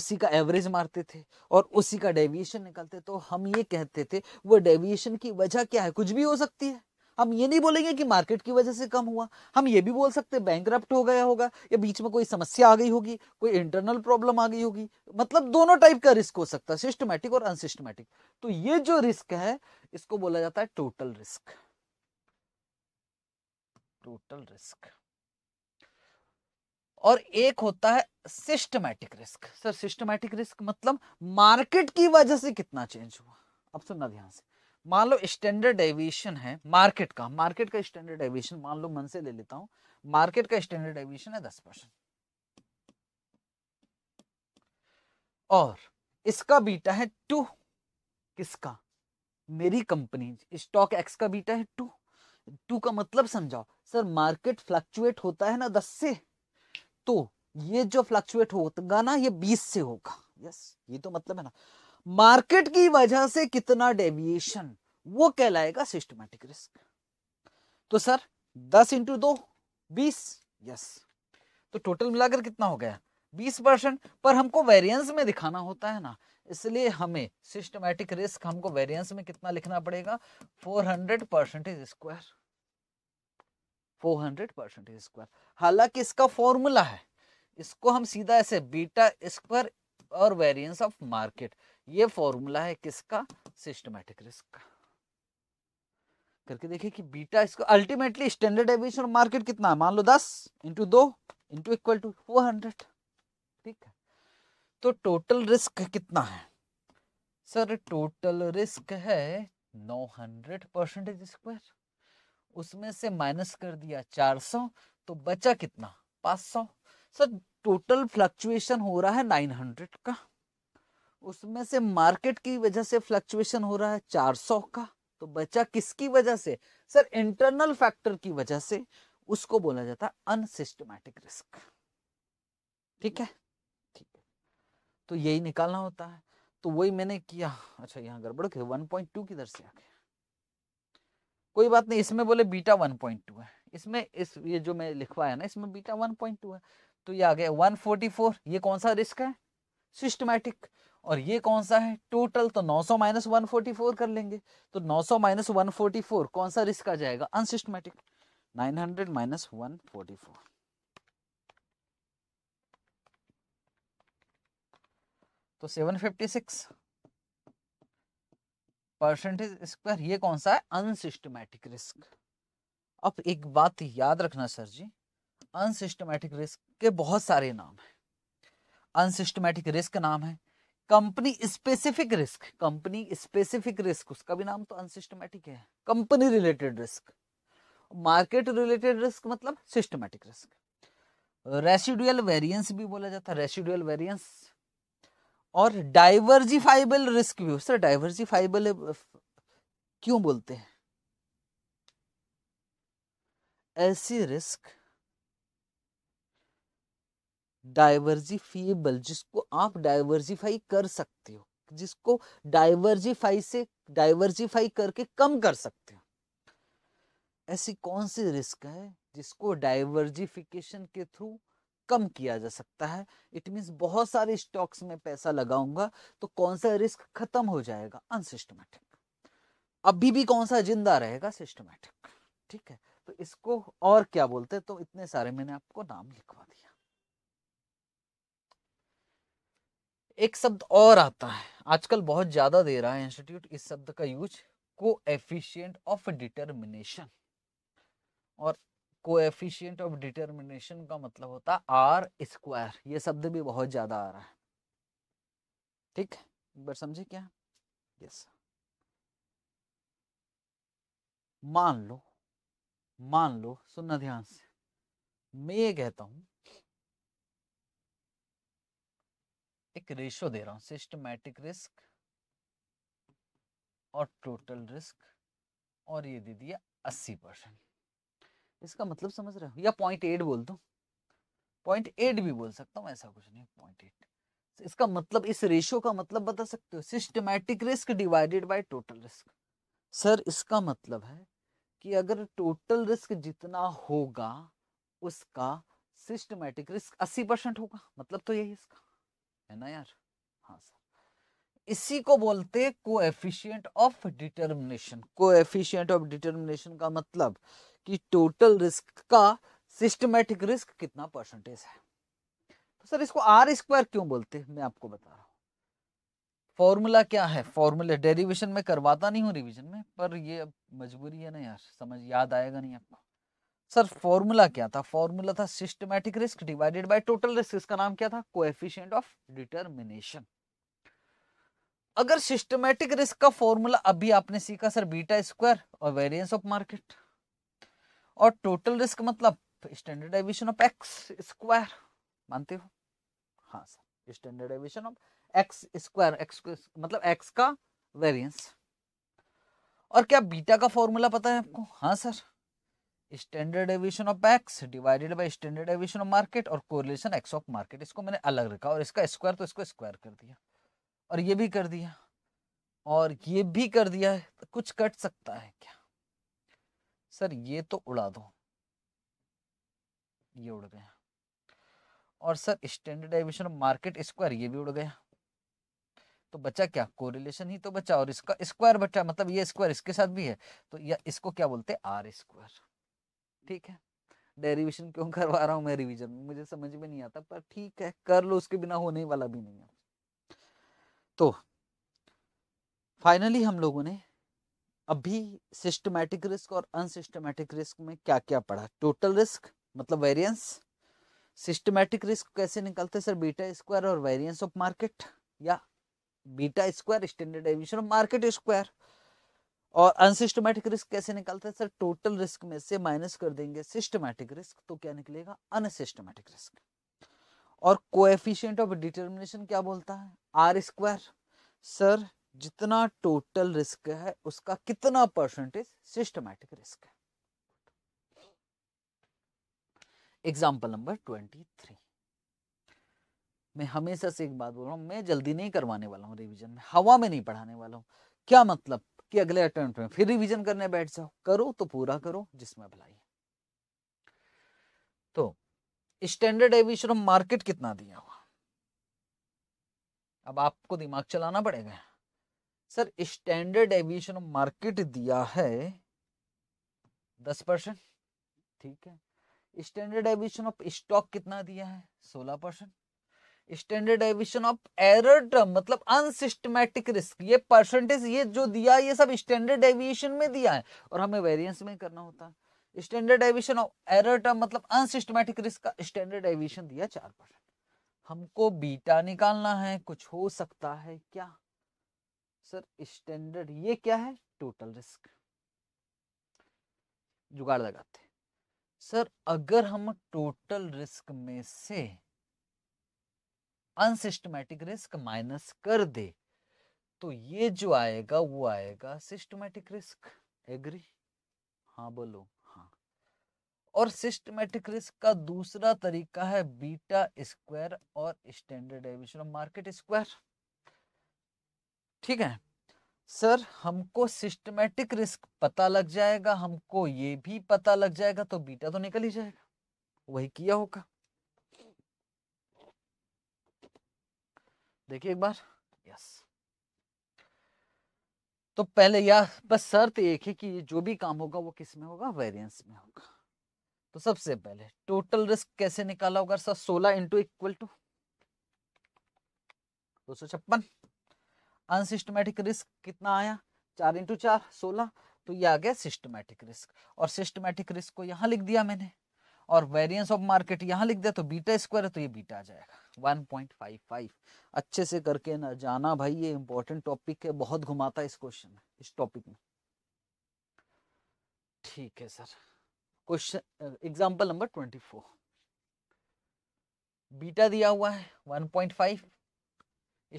उसी का एवरेज मारते थे और उसी का डेविएशन निकलते तो हम ये कहते थे वो डेविएशन की वजह क्या है कुछ भी हो सकती है हम ये नहीं बोलेंगे कि मार्केट की वजह से कम हुआ हम ये भी बोल सकते हैं बैंक हो गया होगा या बीच में कोई समस्या आ गई होगी कोई इंटरनल प्रॉब्लम आ गई होगी मतलब दोनों टाइप का रिस्क हो सकता है सिस्टमेटिक और अनसिस्टमेटिक तो ये जो रिस्क है इसको बोला जाता है टोटल रिस्क टोटल रिस्क और एक होता है systematic risk sir systematic risk मतलब मार्केट की वजह से कितना चेंज हुआ अब सुनना ध्यान से मान लो स्टैंडर्ड डेविएशन है मार्केट का मार्केट का स्टैंडर्ड डेविएशन मान लो मन से ले लेता हूं मार्केट का स्टैंडर्ड डेविएशन है दस परसेंट और इसका बीटा है टू किसका मेरी कंपनी स्टॉक एक्स का बीटा है टू टू का मतलब समझाओ सर मार्केट फ्लक्चुएट होता है ना दस से तो ये जो फ्लक्चुएट होगा ना ये बीस से होगा यस ये तो मतलब है ना मार्केट की वजह से कितना डेविएशन वो कहलाएगा सिस्टमैटिक रिस्क तो सर दस इंटू दो बीस यस तो टोटल मिलाकर कितना हो गया बीस परसेंट पर हमको वेरिएंस में दिखाना होता है ना इसलिए हमें सिस्टमैटिक रिस्क हमको वेरिएंस में कितना लिखना पड़ेगा four hundred percentage square four hundred percentage square हालांकि इसका फॉर्मूला है इसको हम सीधा ऐसे बीटा स्क्वायर और वेरिएंस ऑफ मार्केट ये फॉर्मूला है किसका सिस्टमैटिक रिस्क का करके देखिए कि बीटा इसको अल्टीमेटली स्टैंडर्ड एविएशन मार्केट कितना है मान लो दस इंटू दो into equal to four hundred ठीक है तो टोटल रिस्क कितना है सर टोटल रिस्क है नौ हंड्रेड परसेंटेज स्क्वायर उसमें से माइनस कर दिया चार सौ तो बचा कितना पांच सौ सर टोटल फ्लक्चुएशन हो रहा है नाइन हंड्रेड का उसमें से मार्केट की वजह से फ्लक्चुएशन हो रहा है 400 का तो बचा किसकी वजह से सर इंटरनल फैक्टर की वजह से उसको बोला जाता है अनसिस्टमैटिक रिस्क ठीक है ठीक है तो यही निकालना होता है तो वही मैंने किया अच्छा यहाँ गड़बड़ के 1.2 किधर से आ गया कोई बात नहीं इसमें बोले बीटा वन पॉइंट टू है इसमें इस ये जो मैं लिखवाया ना इसमें बीटा वन पॉइंट टू है तो ये आ गया वन फोर्टी फोर ये कौन सा रिस्क है सिस्टमैटिक और ये कौन सा है टोटल तो 900 सौ माइनस वन कर लेंगे तो 900 सौ माइनस वन कौन सा रिस्क आ जाएगा अनसिस्टमेटिक 900 हंड्रेड माइनस वन तो 756 परसेंटेज स्क्वायर ये कौन सा है अनसिस्टमेटिक रिस्क अब एक बात याद रखना सर जी अनसिस्टमेटिक रिस्क के बहुत सारे नाम हैं अनसिस्टमेटिक रिस्क नाम है company specific risk company specific risk उसका भी नाम तो अनसिस्टमेटिक है company related risk market related risk मतलब सिस्टमेटिक रिस्क रेसिडुअल वेरिएंस भी बोला जाता है रेसिडुअल वेरिएंस और डाइवर्जिफाइबल रिस्क भी सर डाइवर्जिफाइबल क्यों बोलते हैं ऐसी रिस्क डाइवर्जिफिएबल जिसको आप डाइवर्जिफाई कर सकते हो जिसको डाइवर्जिफाई से डाइवर्जिफाई करके कम कर सकते हो ऐसी कौन सी रिस्क है जिसको डाइवर्जिफिकेशन के थ्रू कम किया जा सकता है इट मीन बहुत सारे स्टॉक्स में पैसा लगाऊंगा तो कौन सा रिस्क खत्म हो जाएगा अनसिस्टमेटिक अभी भी कौन सा जिंदा रहेगा सिस्टमेटिक ठीक है तो इसको और क्या बोलते हैं तो इतने सारे मैंने आपको नाम लिखवा दिए एक शब्द और आता है आजकल बहुत ज़्यादा दे रहा है इंस्टीट्यूट इस शब्द का यूज को एफिशियंट ऑफ डिटर्मिनेशन और को एफिशियंट ऑफ डिटर्मिनेशन का मतलब होता है आर स्क्वायर ये शब्द भी बहुत ज़्यादा आ रहा है ठीक एक बार समझे क्या यस मान लो मान लो सुनना ध्यान से मैं ये कहता हूं एक रेशो दे रहा हूं सिस्टमैटिक रिस्क और टोटल रिस्क और ये दे दिया अस्सी परसेंट इसका मतलब समझ रहे हो या पॉइंट एट बोल दो पॉइंट एट भी बोल सकता हूँ ऐसा कुछ नहीं पॉइंट एट तो इसका मतलब इस रेशियो का मतलब बता सकते हो systematic risk divided by total risk sir इसका मतलब है कि अगर टोटल रिस्क जितना होगा उसका सिस्टमैटिक रिस्क अस्सी परसेंट होगा मतलब तो यही इसका है ना यार हाँ सर इसी को बोलते coefficient of determination coefficient of determination का मतलब कि टोटल रिस्क का सिस्टमेटिक रिस्क कितना परसेंटेज है तो सर इसको आर स्क्वायर क्यों बोलते हैं मैं आपको बता रहा हूँ फॉर्मूला क्या है फॉर्मूला डेरिवेशन में करवाता नहीं हूँ रिवीजन में पर ये मजबूरी है ना यार समझ याद आएगा नहीं आपको सर फॉर्मूला क्या था फॉर्मूला था systematic risk divided by total risk इसका नाम क्या था कोएफिशिएंट ऑफ डिटरमिनेशन अगर सिस्टमैटिक रिस्क का फॉर्मूला अभी आपने सीखा सर बीटा स्क्वायर और वेरिएंस ऑफ मार्केट और टोटल रिस्क मतलब standard deviation of X square मानते हो हाँ sir standard deviation of X square X मतलब एक्स का वेरिएंस और क्या बीटा का फॉर्मूला पता है आपको हाँ sir standard deviation of X divided by standard deviation of market और कोरिलेशन एक्स ऑफ मार्केट इसको मैंने अलग रखा और इसका स्क्वायर तो इसको स्क्वायर कर दिया और ये भी कर दिया और ये भी कर दिया तो कुछ कट सकता है क्या सर ये तो उड़ा दो ये उड़ गया और sir standard deviation of market square ये भी उड़ गया तो बचा क्या कोरिलेशन ही तो बचा और इसका स्क्वायर बचा मतलब ये स्क्वायर इसके साथ भी है तो या इसको क्या बोलते हैं आर स्क्वायर ठीक है डेरिवेशन क्यों करवा रहा हूँ मैं रिवीजन में मुझे समझ में नहीं आता पर ठीक है कर लो उसके बिना होने वाला भी नहीं है तो फाइनली हम लोगों ने अभी सिस्टमैटिक रिस्क और अनसिस्टमैटिक रिस्क में क्या क्या पढ़ा टोटल रिस्क मतलब वेरिएंस सिस्टमैटिक रिस्क कैसे निकलते सर बीटा स्क्वायर और वेरिएंस ऑफ मार्केट या बीटा स्क्वायर स्टैंडर्ड एविशन और मार्केट स्क्वायर और अनसिस्टमैटिक रिस्क कैसे निकलता हैं सर टोटल रिस्क में से माइनस कर देंगे सिस्टमैटिक रिस्क तो क्या निकलेगा अनसिस्टमैटिक रिस्क और कोएफिशिएंट ऑफ डिटर्मिनेशन क्या बोलता है आर स्क्वायर सर जितना टोटल रिस्क है उसका कितना परसेंटेज सिस्टमैटिक रिस्क है एग्जाम्पल नंबर ट्वेंटी थ्री मैं हमेशा से एक बात बोल रहा हूँ मैं जल्दी नहीं करवाने वाला हूँ रिवीजन में हवा में नहीं पढ़ाने वाला हूँ क्या मतलब कि अगले अटेम्प्ट में फिर रिवीजन करने बैठ जाओ करो तो पूरा करो जिसमें भलाई तो स्टैंडर्ड एविशन ऑफ मार्केट कितना दिया हुआ अब आपको दिमाग चलाना पड़ेगा sir standard deviation of market दिया है दस परसेंट ठीक है स्टैंडर्ड एविएशन ऑफ स्टॉक कितना दिया है सोलह percent standard deviation of error term मतलब अनसिस्टमेटिक रिस्क ये परसेंटेज ये जो दिया ये सब स्टैंडर्ड डेविएशन में दिया है और हमें वेरिएंस में करना होता है standard deviation of error term मतलब अनसिस्टमेटिक रिस्क का स्टैंडर्ड डेविएशन दिया चार परसेंट हमको बीटा निकालना है कुछ हो सकता है क्या सर स्टैंडर्ड ये क्या है टोटल रिस्क जुगाड़ लगाते सर अगर हम टोटल रिस्क में से अनसिस्टमेटिक रिस्क माइनस कर दे तो ये जो आएगा वो आएगा सिस्टमेटिक रिस्क एग्री हाँ बोलो हाँ और सिस्टमेटिक रिस्क का दूसरा तरीका है बीटा स्क्वायर और standard deviation of market square ठीक है सर हमको सिस्टमेटिक रिस्क पता लग जाएगा हमको ये भी पता लग जाएगा तो बीटा तो निकल ही जाएगा वही किया होगा देखिए एक बार यस तो पहले या बस शर्त एक है कि जो भी काम होगा वो किस में होगा वेरिएंस में होगा तो सबसे पहले टोटल रिस्क कैसे निकाला होगा सर सोलह इंटू इक्वल टू दो सौ छप्पन अनसिस्टमेटिक रिस्क कितना आया चार इंटू चार सोलह तो ये आ गया सिस्टमेटिक रिस्क और सिस्टमेटिक रिस्क को यहां लिख दिया मैंने और वेरियंस ऑफ मार्केट यहाँ लिख दे तो बीटा स्क्वायर है तो ये बीटा आ जाएगा 1.55 अच्छे से करके ना जाना भाई ये इंपॉर्टेंट टॉपिक है बहुत घुमाता है इस क्वेश्चन इस टॉपिक में ठीक है sir question example number twenty four beta दिया हुआ है 1.5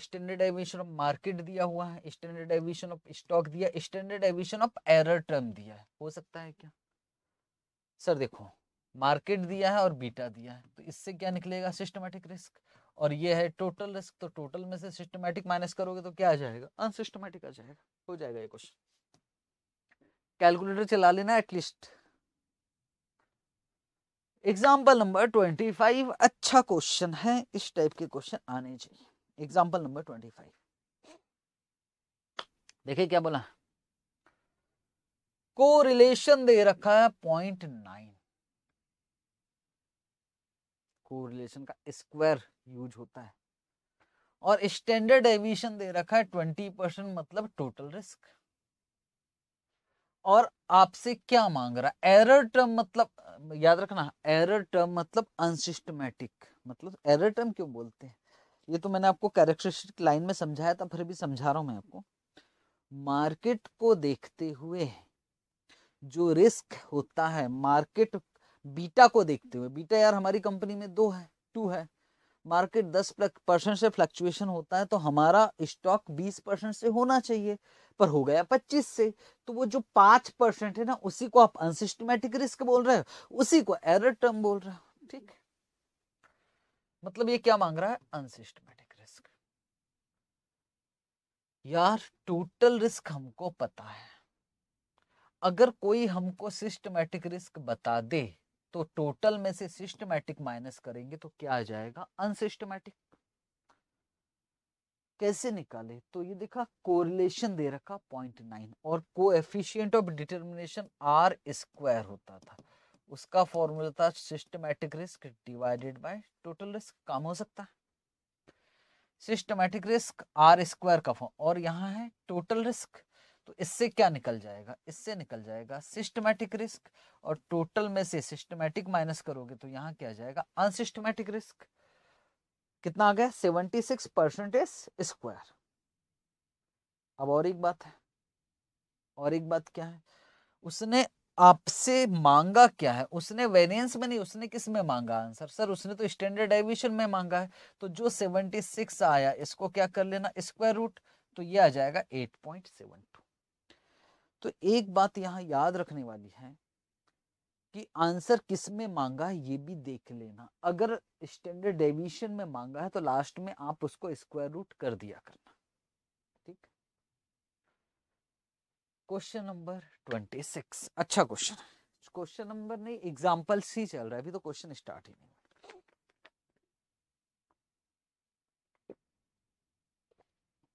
स्टैंडर्ड डेविएशन ऑफ मार्केट दिया हुआ है स्टैंडर्ड डेविएशन ऑफ स्टॉक दिया standard deviation of error term दिया है हो सकता है क्या सर देखो मार्केट दिया है और बीटा दिया है तो इससे क्या निकलेगा सिस्टमेटिक रिस्क और ये है टोटल रिस्क तो टोटल में से सिस्टमेटिक माइनस करोगे तो क्या आ जाएगा अनसिस्टमेटिक आ जाएगा हो जाएगा ये क्वेश्चन कैलकुलेटर चला लेना at least example number twenty five अच्छा क्वेश्चन है इस टाइप के क्वेश्चन आने चाहिए एग्जाम्पल नंबर ट्वेंटी फाइव देखिए क्या बोला कोरिलेशन दे रखा है पॉइंट नाइन कोरिलेशन का स्क्वायर यूज होता है और स्टैंडर्ड एविएशन दे रखा है ट्वेंटी परसेंट मतलब टोटल रिस्क और आपसे क्या मांग रहा है एरर टर्म मतलब याद रखना एरर टर्म मतलब अनसिस्टमेटिक मतलब एरर टर्म क्यों बोलते हैं ये तो मैंने आपको कैरेक्टरिस्टिक लाइन में समझाया था फिर भी समझा रहा हूं मैं आपको मार्केट को देखते हुए जो रिस्क होता है मार्केट बीटा को देखते हुए बीटा यार हमारी कंपनी में दो है टू है मार्केट दस परसेंट से फ्लक्चुएशन होता है तो हमारा स्टॉक बीस परसेंट से होना चाहिए पर हो गया पच्चीस से तो वो जो पांच परसेंट है ना उसी को आप अनसिस्टमेटिक रिस्क बोल रहे हो उसी को एरर टर्म बोल रहे हो ठीक मतलब ये क्या मांग रहा है अनसिस्टमेटिक रिस्क यार टोटल रिस्क हमको पता है अगर कोई हमको सिस्टमेटिक रिस्क बता दे तो टोटल में से सिस्टमैटिक माइनस करेंगे तो क्या आ जाएगा अनसिस्टमैटिक कैसे निकाले तो ये देखा कोरिलेशन दे रखा पॉइंट नाइन और efficient of determination R square होता था उसका फॉर्मूला था systematic risk divided by total risk काम हो सकता है सिस्टमैटिक रिस्क आर स्क्वायर का फॉर्म और यहाँ है टोटल रिस्क तो इससे क्या निकल जाएगा इससे निकल जाएगा सिस्टमैटिक रिस्क और टोटल में से सिस्टमैटिक माइनस करोगे तो यहाँ क्या जाएगा अनसिस्टमैटिक रिस्क कितना आ गया सेवेंटी सिक्स परसेंटेज स्क्वायर अब और एक बात है और एक बात क्या है उसने आपसे मांगा क्या है उसने वेरिएंस में नहीं उसने किस में मांगा आंसर सर उसने तो स्टैंडर्ड डेविएशन में मांगा है तो जो 76 आया इसको क्या कर लेना स्क्वायर रूट तो ये आ जाएगा सेवन तो एक बात यहाँ याद रखने वाली है कि आंसर किस में मांगा है ये भी देख लेना अगर स्टैंडर्ड डेविएशन में मांगा है तो लास्ट में आप उसको स्क्वायर रूट कर दिया करना ठीक क्वेश्चन नंबर ट्वेंटी सिक्स अच्छा क्वेश्चन क्वेश्चन नंबर नहीं एग्जाम्पल ही चल रहा है अभी तो क्वेश्चन स्टार्ट ही नहीं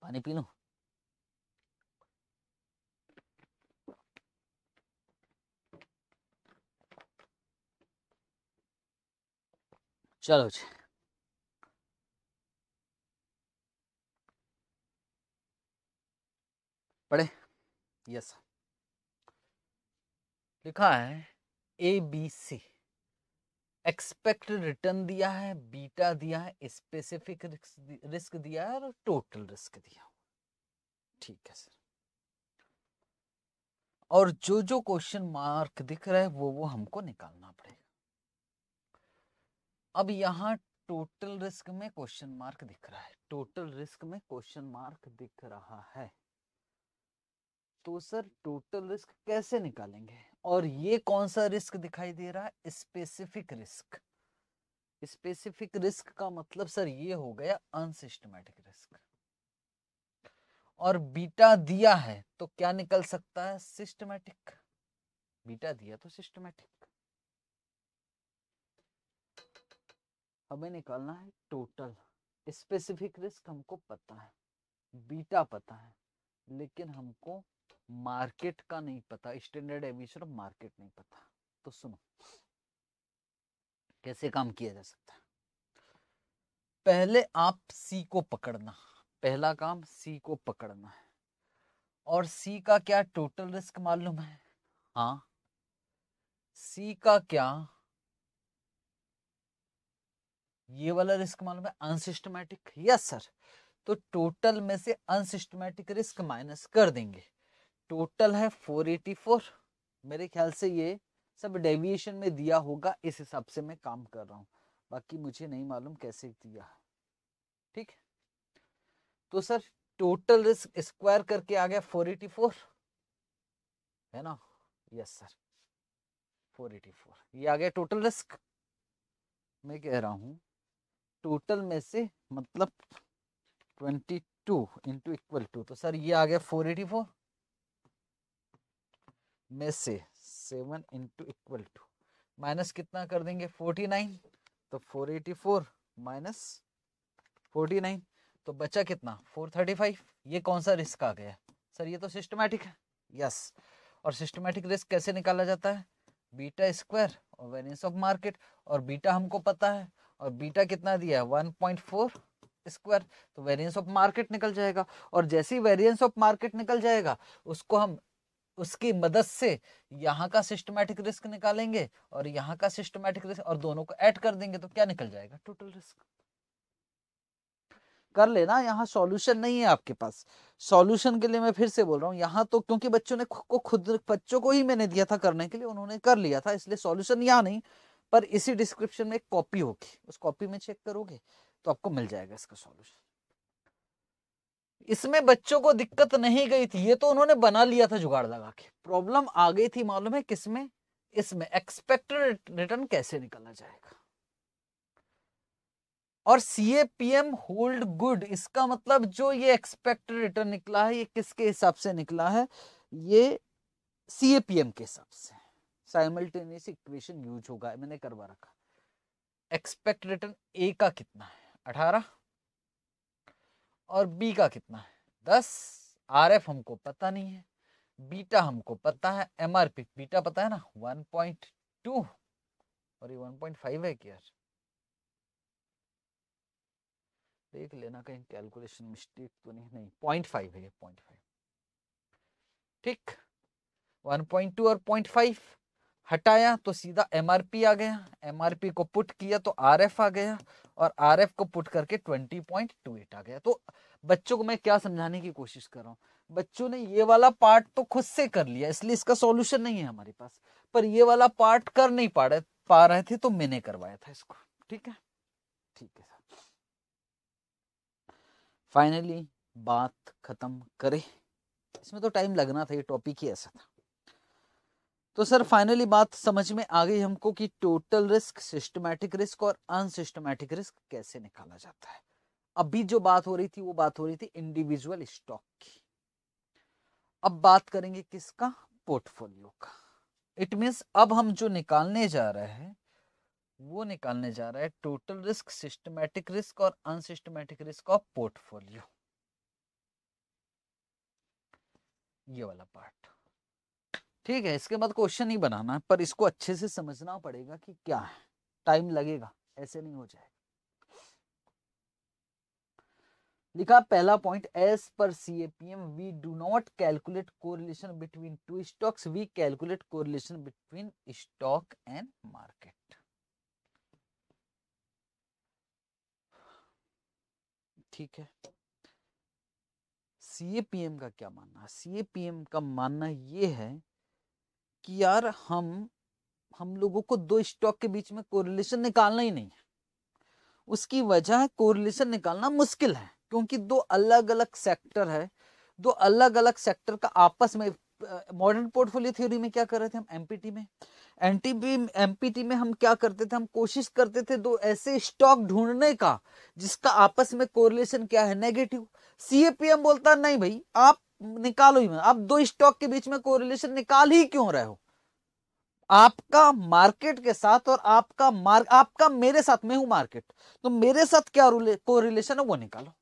पानी पी चलो जी पढ़े यस लिखा है A B C expect return दिया है बीटा दिया है स्पेसिफिक रिस्क दिया है और टोटल रिस्क दिया ठीक है सर और जो जो क्वेश्चन मार्क दिख रहा है वो वो हमको निकालना पड़ेगा अब यहाँ टोटल रिस्क में क्वेश्चन मार्क दिख रहा है टोटल रिस्क में क्वेश्चन मार्क दिख रहा है तो सर टोटल रिस्क कैसे निकालेंगे और ये कौन सा रिस्क दिखाई दे रहा है स्पेसिफिक रिस्क स्पेसिफिक रिस्क का मतलब सर ये हो गया अनसिस्टमेटिक रिस्क और बीटा दिया है तो क्या निकल सकता है सिस्टमेटिक बीटा दिया तो सिस्टमेटिक हमें निकालना है टोटल स्पेसिफिक रिस्क हमको पता है बीटा पता है लेकिन हमको मार्केट का नहीं पता स्टैंडर्ड एविएशन और मार्केट नहीं पता तो सुनो कैसे काम किया जा सकता है पहले आप सी को पकड़ना पहला काम सी को पकड़ना है और सी का क्या टोटल रिस्क मालूम है हाँ सी का क्या ये वाला रिस्क मालूम है अनसिस्टमेटिक यस सर तो टोटल में से अनसिस्टमेटिक रिस्क माइनस कर देंगे टोटल है 484 मेरे ख्याल से ये सब डेविएशन में दिया होगा इस हिसाब से मैं काम कर रहा हूँ बाकी मुझे नहीं मालूम कैसे दिया ठीक तो सर टोटल रिस्क स्क्वायर करके आ गया 484 है ना यस सर 484 ये आ गया टोटल रिस्क मैं कह रहा हूँ टोटल में से मतलब twenty two into equal to तो सर ये आ गया फोर एटी फोर में से seven into equal to minus कितना कर देंगे फोर्टी नाइन तो four eighty four minus forty nine तो बचा कितना फोर थर्टी फाइव ये कौन सा रिस्क आ गया सर ये तो सिस्टमैटिक है यस और सिस्टमैटिक रिस्क कैसे निकाला जाता है बीटा स्क्वायर और वेरियंस ऑफ मार्केट और बीटा हमको पता है और बीटा कितना दिया है वन पॉइंट फोर स्क्वायर तो वेरिएंस ऑफ मार्केट निकल जाएगा और जैसे ही वेरिएंस ऑफ मार्केट निकल जाएगा उसको हम उसकी मदद से यहाँ का सिस्टमैटिक रिस्क निकालेंगे और यहाँ का सिस्टमैटिक रिस्क और दोनों को ऐड कर देंगे तो क्या निकल जाएगा टोटल रिस्क कर लेना यहाँ सॉल्यूशन नहीं है आपके पास सॉल्यूशन के लिए मैं फिर से बोल रहा हूँ यहाँ तो क्योंकि बच्चों ने को खुद बच्चों को ही मैंने दिया था करने के लिए उन्होंने कर लिया था इसलिए सॉल्यूशन यहाँ नहीं पर इसी डिस्क्रिप्शन में एक कॉपी होगी उस कॉपी में चेक करोगे तो आपको मिल जाएगा इसका सॉल्यूशन इसमें बच्चों को दिक्कत नहीं गई थी ये तो उन्होंने बना लिया था जुगाड़ लगा के प्रॉब्लम आ गई थी मालूम है किसमें इसमें एक्सपेक्टेड रिटर्न कैसे निकलना जाएगा और सीएपीएम होल्ड गुड इसका मतलब जो ये एक्सपेक्टेड रिटर्न निकला है ये किसके हिसाब से निकला है ये सीएपीएम के हिसाब से साइमल्टेनियस इक्वेशन यूज होगा मैंने करवा रखा एक्सपेक्ट रिटर्न ए का कितना है अठारह और बी का कितना है दस आर एफ हमको पता नहीं है बीटा हमको पता है एम आर पी बीटा पता है ना वन पॉइंट टू और ये वन पॉइंट फाइव है क्या देख लेना कहीं कैलकुलेशन मिस्टेक तो नहीं नहीं पॉइंट फाइव है ये पॉइंट फाइव ठीक वन पॉइंट टू और पॉइंट फाइव हटाया तो सीधा एम आ गया एम को पुट किया तो आर आ गया और आर को पुट करके 20.28 आ गया तो बच्चों को मैं क्या समझाने की कोशिश कर रहा हूँ बच्चों ने ये वाला पार्ट तो खुद से कर लिया इसलिए इसका सॉल्यूशन नहीं है हमारे पास पर ये वाला पार्ट कर नहीं पा रहे पा रहे थे तो मैंने करवाया था इसको ठीक है ठीक है फाइनली बात खत्म करे इसमें तो टाइम लगना था ये टॉपिक ही ऐसा था तो सर फाइनली बात समझ में आ गई हमको कि टोटल रिस्क सिस्टमैटिक रिस्क और अनसिस्टमैटिक रिस्क कैसे निकाला जाता है अभी जो बात हो रही थी वो बात हो रही थी इंडिविजुअल स्टॉक की अब बात करेंगे किसका पोर्टफोलियो का इट मीन्स अब हम जो निकालने जा रहे हैं वो निकालने जा रहा है टोटल रिस्क सिस्टमैटिक रिस्क और अनसिस्टमैटिक रिस्क ऑफ पोर्टफोलियो ये वाला पार्ट ठीक है इसके बाद क्वेश्चन ही बनाना है पर इसको अच्छे से समझना पड़ेगा कि क्या है टाइम लगेगा ऐसे नहीं हो जाएगा लिखा पहला point as per CAPM we do not calculate correlation between two stocks we calculate correlation between stock and market ठीक है सीएपीएम का क्या मानना सीएपीएम का मानना यह है कि यार हम हम लोगों को दो स्टॉक के बीच में कोरिलेशन निकालना ही नहीं है उसकी वजह कोरिलेशन निकालना मुश्किल है क्योंकि दो अलग अलग सेक्टर है दो अलग अलग सेक्टर का आपस में मॉडर्न पोर्टफोलियो थ्योरी में क्या कर रहे थे हम एमपीटी में एनटीपी एमपीटी में हम क्या करते थे हम कोशिश करते थे दो ऐसे स्टॉक ढूंढने का जिसका आपस में कोरिलेशन क्या है नेगेटिव सीएपीएम बोलता नहीं भाई आप निकालो ही मत आप दो स्टॉक के बीच में कोरिलेशन निकाल ही क्यों रहे हो आपका मार्केट के साथ और आपका मार्क आपका मेरे साथ में हूं मार्केट तो मेरे साथ क्या कोरिलेशन है वो निकालो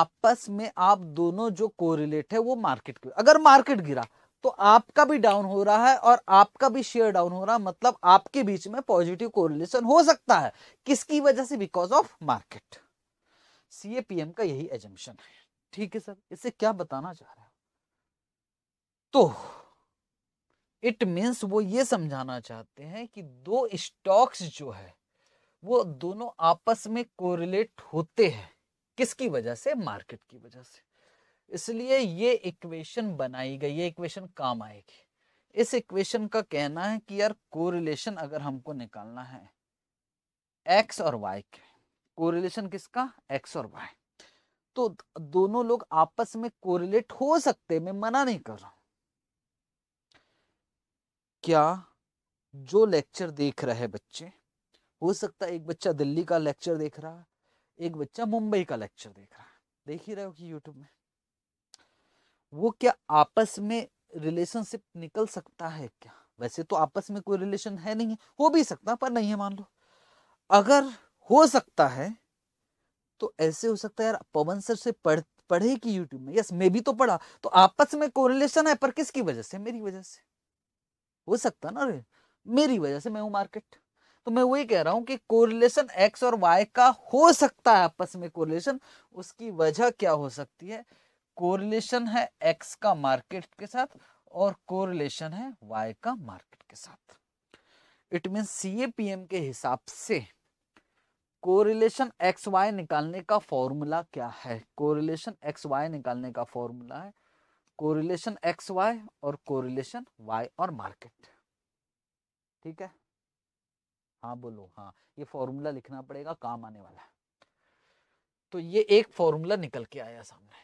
आपस में आप दोनों जो कोरिलेट है वो मार्केट के अगर मार्केट गिरा तो आपका भी डाउन हो रहा है और आपका भी शेयर डाउन हो रहा है मतलब आपके बीच में पॉजिटिव कोरिलेशन हो सकता है किसकी वजह से बिकॉज ऑफ मार्केट सीएपीएम का यही एजेंशन है ठीक है सर इसे क्या बताना चाह रहे हो तो इट मीन्स वो ये समझाना चाहते हैं कि दो स्टॉक्स जो है वो दोनों आपस में कोरिलेट होते हैं किसकी वजह से मार्केट की वजह से इसलिए ये इक्वेशन बनाई गई ये इक्वेशन काम आएगी इस इक्वेशन का कहना है कि यार कोरिलेशन अगर हमको निकालना है एक्स और वाई के कोरिलेशन किसका एक्स और वाई तो दोनों लोग आपस में कोरिलेट हो सकते मैं मना नहीं कर रहा क्या जो लेक्चर देख रहे बच्चे हो सकता है एक बच्चा दिल्ली का लेक्चर देख रहा है एक बच्चा मुंबई का लेक्चर देख रहा है देख ही रहे हो कि यूट्यूब में वो क्या आपस में रिलेशनशिप निकल सकता है क्या वैसे तो आपस में कोई रिलेशन है नहीं हो भी सकता पर नहीं है मान लो अगर हो सकता है तो ऐसे हो सकता है यार पवन सर से पढ़ पढ़े कि यूट्यूब में यस मैं भी तो पढ़ा तो आपस में कोरिलेशन है पर किसकी वजह से मेरी वजह से हो सकता ना रे मेरी वजह से मैं हूं मार्केट तो मैं वही कह रहा हूं कि कोरिलेशन एक्स और वाई का हो सकता है आपस में कोरिलेशन उसकी वजह क्या हो सकती है कोरिलेशन है एक्स का मार्केट के साथ और कोरिलेशन है वाई का मार्केट के साथ इट मीन सी के हिसाब से कोरिलेशन एक्स वाई निकालने का फॉर्मूला क्या है कोरिलेशन एक्स वाई निकालने का फॉर्मूला है कोरिलेशन एक्स वाई और कोरिलेशन वाई और मार्केट ठीक है हाँ बोलो हाँ ये फॉर्मूला लिखना पड़ेगा काम आने वाला है तो ये एक फॉर्मूला निकल के आया सामने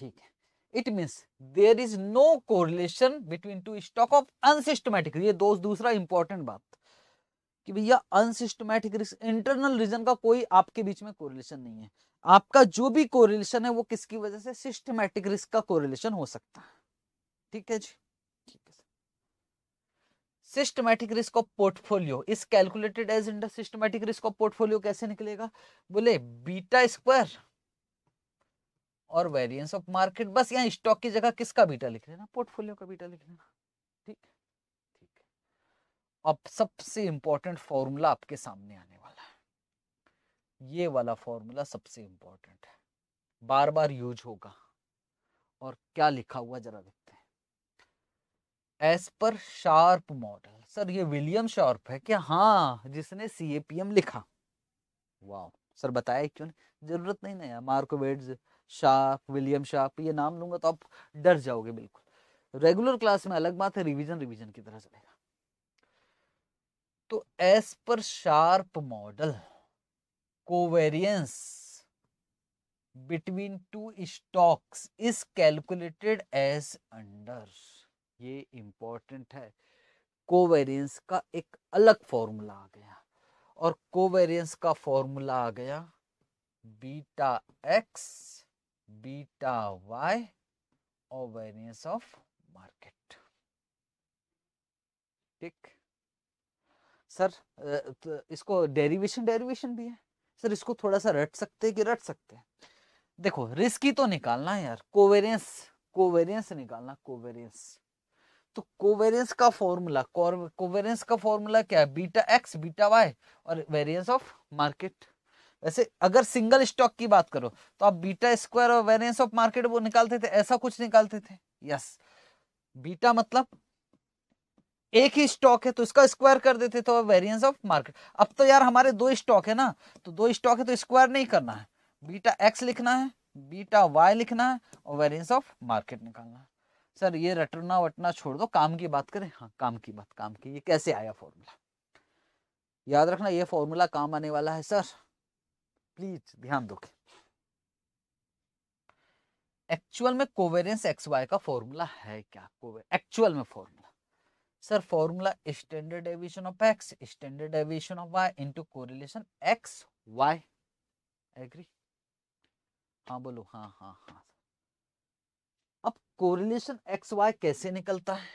ठीक है it means there is no correlation between two stock of unsystematic ये दो दूसरा इंपॉर्टेंट बात कि भैया अनसिस्टमैटिक रिस्क इंटरनल रीजन का कोई आपके बीच में कोरिलेशन नहीं है आपका जो भी कोरिलेशन है वो किसकी वजह से सिस्टमैटिक रिस्क का कोरिलेशन हो सकता है ठीक है जी ठीक है systematic risk of portfolio is calculated as under systematic risk of portfolio कैसे निकलेगा बोले बीटा स्क्वायर और वेरिएंस ऑफ मार्केट बस यहाँ स्टॉक की जगह किसका बीटा लिख लेना पोर्टफोलियो का बीटा लिख लेना अब सबसे इंपॉर्टेंट फॉर्मूला आपके सामने आने वाला है ये वाला फॉर्मूला सबसे इंपॉर्टेंट है बार बार यूज होगा और क्या लिखा हुआ जरा देखते हैं as per Sharpe model sir ये विलियम शार्प है क्या हाँ जिसने सी ए पी एम लिखा वाह सर बताया क्यों नहीं जरूरत नहीं ना यार शार्प विलियम शार्प ये नाम लूंगा तो आप डर जाओगे बिल्कुल रेगुलर क्लास में अलग बात है रिवीजन रिवीजन की तरह चलेगा तो as per Sharpe model covariance between two stocks is calculated as under ये इंपॉर्टेंट है कोवेरियंस का एक अलग फॉर्मूला आ गया और कोवेरियंस का फॉर्मूला आ गया बीटा एक्स बीटा वाई और वेरियंस ऑफ मार्केट ठीक सर तो इसको डेरिवेशन डेरिवेशन भी है सर इसको थोड़ा सा रट सकते हैं कि रट सकते हैं देखो रिस्क ही तो निकालना है यार कोवेरियंस कोवेरियंस निकालना कोवेरियंस तो कोवेरियंस का फॉर्मूला कोवेरियंस का फॉर्मूला क्या है बीटा एक्स बीटा वाई और वेरियंस ऑफ मार्केट वैसे अगर सिंगल स्टॉक की बात करो तो आप बीटा स्क्वायर और वेरियंस ऑफ मार्केट वो निकालते थे ऐसा कुछ निकालते थे यस बीटा मतलब एक ही स्टॉक है तो इसका स्क्वायर कर देते तो वेरिएंस ऑफ मार्केट अब तो यार हमारे दो स्टॉक है ना तो दो स्टॉक है तो स्क्वायर नहीं करना है बीटा एक्स लिखना है बीटा वाई लिखना है और वेरिएंस ऑफ मार्केट निकालना है सर ये रटना वटना छोड़ दो काम की बात करें हाँ काम की बात काम की ये कैसे आया फॉर्मूला याद रखना ये फॉर्मूला काम आने वाला है सर प्लीज ध्यान दो एक्चुअल में कोवेरियंस एक्स वाई का फॉर्मूला है क्या एक्चुअल में formula sir formula standard deviation of X standard deviation of Y into correlation X Y agree हाँ बोलो हाँ हाँ हाँ अब कोरिलेशन एक्स वाई कैसे निकलता है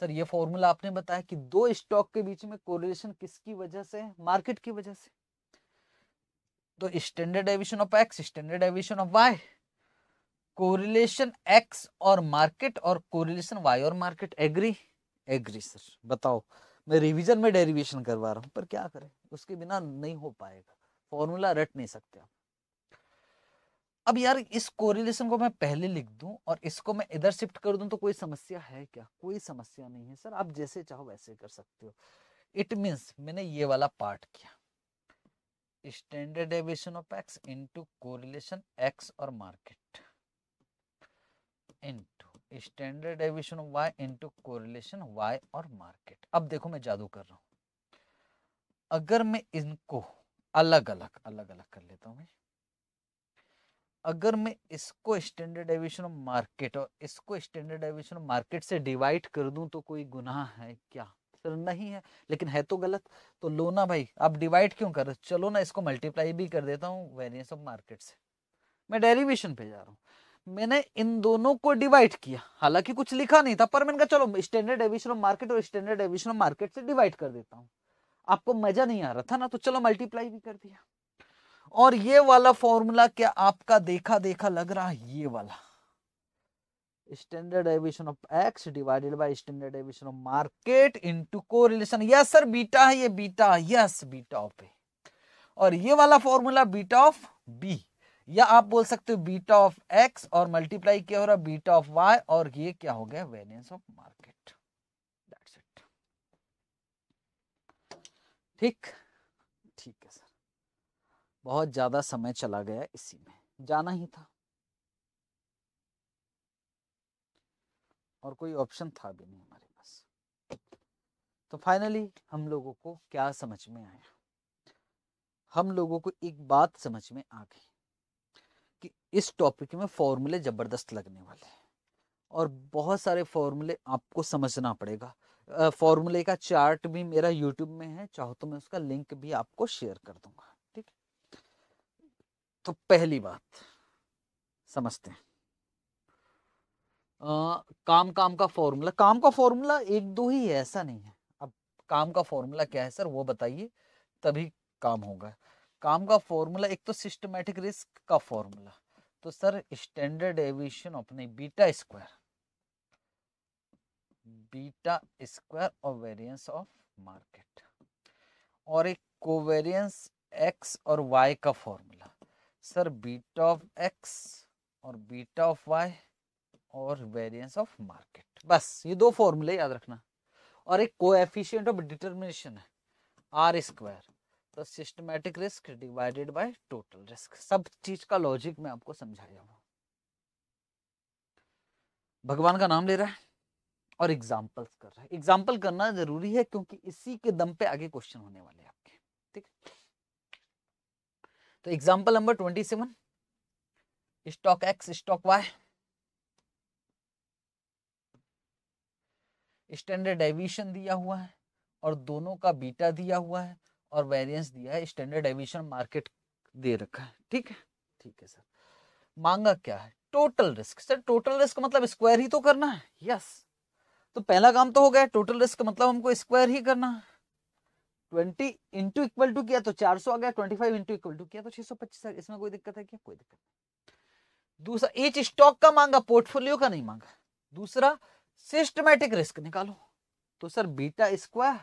सर ये फॉर्मूला आपने बताया कि दो स्टॉक के बीच में कोरिलेशन किसकी वजह से है मार्केट की वजह से तो standard deviation of X standard deviation of Y correlation X और मार्केट और कोरिलेशन वाई और मार्केट एग्री एग्री सर बताओ मैं रिवीजन में डेरिवेशन करवा रहा हूं पर क्या करें उसके बिना नहीं हो पाएगा फॉर्मूला रट नहीं सकते आप अब यार इस कोरिलेशन को मैं पहले लिख दूं और इसको मैं इधर शिफ्ट कर दूं तो कोई समस्या है क्या कोई समस्या नहीं है सर आप जैसे चाहो वैसे कर सकते हो इट मीन्स मैंने ये वाला पार्ट किया standard deviation of X into correlation X और market into standard deviation of Y into correlation Y और मार्केट अब देखो मैं जादू कर रहा हूं अगर मैं इनको अलग अलग अलग अलग कर लेता हूं मैं अगर मैं इसको स्टैंडर्ड डेविएशन ऑफ मार्केट और इसको स्टैंडर्ड डेविएशन ऑफ मार्केट से डिवाइड कर दूं तो कोई गुनाह है क्या सर नहीं है लेकिन है तो गलत तो लो ना भाई आप डिवाइड क्यों कर रहे चलो ना इसको मल्टीप्लाई भी कर देता हूँ वेरियंस ऑफ मार्केट से मैं डेरिवेशन पे जा रहा हूँ मैंने इन दोनों को डिवाइड किया हालांकि कुछ लिखा नहीं था पर मैंने कहा चलो स्टैंडर्ड एविशन ऑफ मार्केट और स्टैंडर्ड एविशन ऑफ मार्केट से डिवाइड कर देता हूं आपको मजा नहीं आ रहा था ना तो चलो मल्टीप्लाई भी कर दिया और ये वाला फॉर्मूला क्या आपका देखा देखा लग रहा है ये वाला standard deviation of X divided by standard deviation of market into correlation yes sir beta है ये beta yes beta of A और ये वाला फॉर्मूला बीटा ऑफ बी या आप बोल सकते हो बीटा ऑफ एक्स और मल्टीप्लाई क्या हो रहा है बीटा ऑफ वाई और ये क्या हो गया variance of market that's it ठीक ठीक है सर बहुत ज्यादा समय चला गया इसी में जाना ही था और कोई ऑप्शन था भी नहीं हमारे पास तो फाइनली हम लोगों को क्या समझ में आया हम लोगों को एक बात समझ में आ गई कि इस टॉपिक में फॉर्मूले ज़बरदस्त लगने वाले हैं और बहुत सारे फॉर्मूले आपको समझना पड़ेगा फॉर्मूले का चार्ट भी मेरा यूट्यूब में है चाहो तो मैं उसका लिंक भी आपको शेयर कर दूंगा ठीक तो पहली बात समझते हैं आ, काम काम का फॉर्मूला काम का फॉर्मूला एक दो ही है ऐसा नहीं है अब काम का फॉर्मूला क्या है सर वो बताइए तभी काम होगा काम का फॉर्मूला एक तो सिस्टमेटिक रिस्क का फॉर्मूला तो सर स्टैंडर्ड एविएशन अपने बीटा स्क्वायर बीटा स्क्वायर और वेरिएंस ऑफ मार्केट और एक कोवेरियंस एक्स और वाई का formula sir beta of X और बीटा ऑफ वाई और वेरिएंस ऑफ मार्केट बस ये दो फॉर्मूले याद रखना और एक कोएफिशिएंट ऑफ डिटर्मिनेशन है आर स्क्वायर तो systematic risk divided by total risk सब चीज का लॉजिक मैं आपको समझाया हूं भगवान का नाम ले रहा है और एग्जाम्पल्स कर रहा है एग्जाम्पल करना जरूरी है क्योंकि इसी के दम पे आगे क्वेश्चन होने वाले हैं आपके ठीक तो example number twenty seven stock X stock Y standard deviation दिया हुआ है और दोनों का बीटा दिया हुआ है और वेरिएंस दिया है स्टैंडर्ड एविशन मार्केट दे रखा है ठीक है ठीक है सर मांगा क्या है total risk sir total risk मतलब स्क्वायर ही तो करना है यस तो पहला काम तो हो गया टोटल रिस्क मतलब हमको स्क्वायर ही करना है ट्वेंटी इंटू इक्वल टू किया तो चार सौ आ गया twenty five into equal to किया तो छह सौ पच्चीस इसमें कोई दिक्कत है क्या कोई दिक्कत नहीं दूसरा एच स्टॉक का मांगा पोर्टफोलियो का नहीं मांगा दूसरा सिस्टमेटिक रिस्क निकालो तो सर बीटा स्क्वायर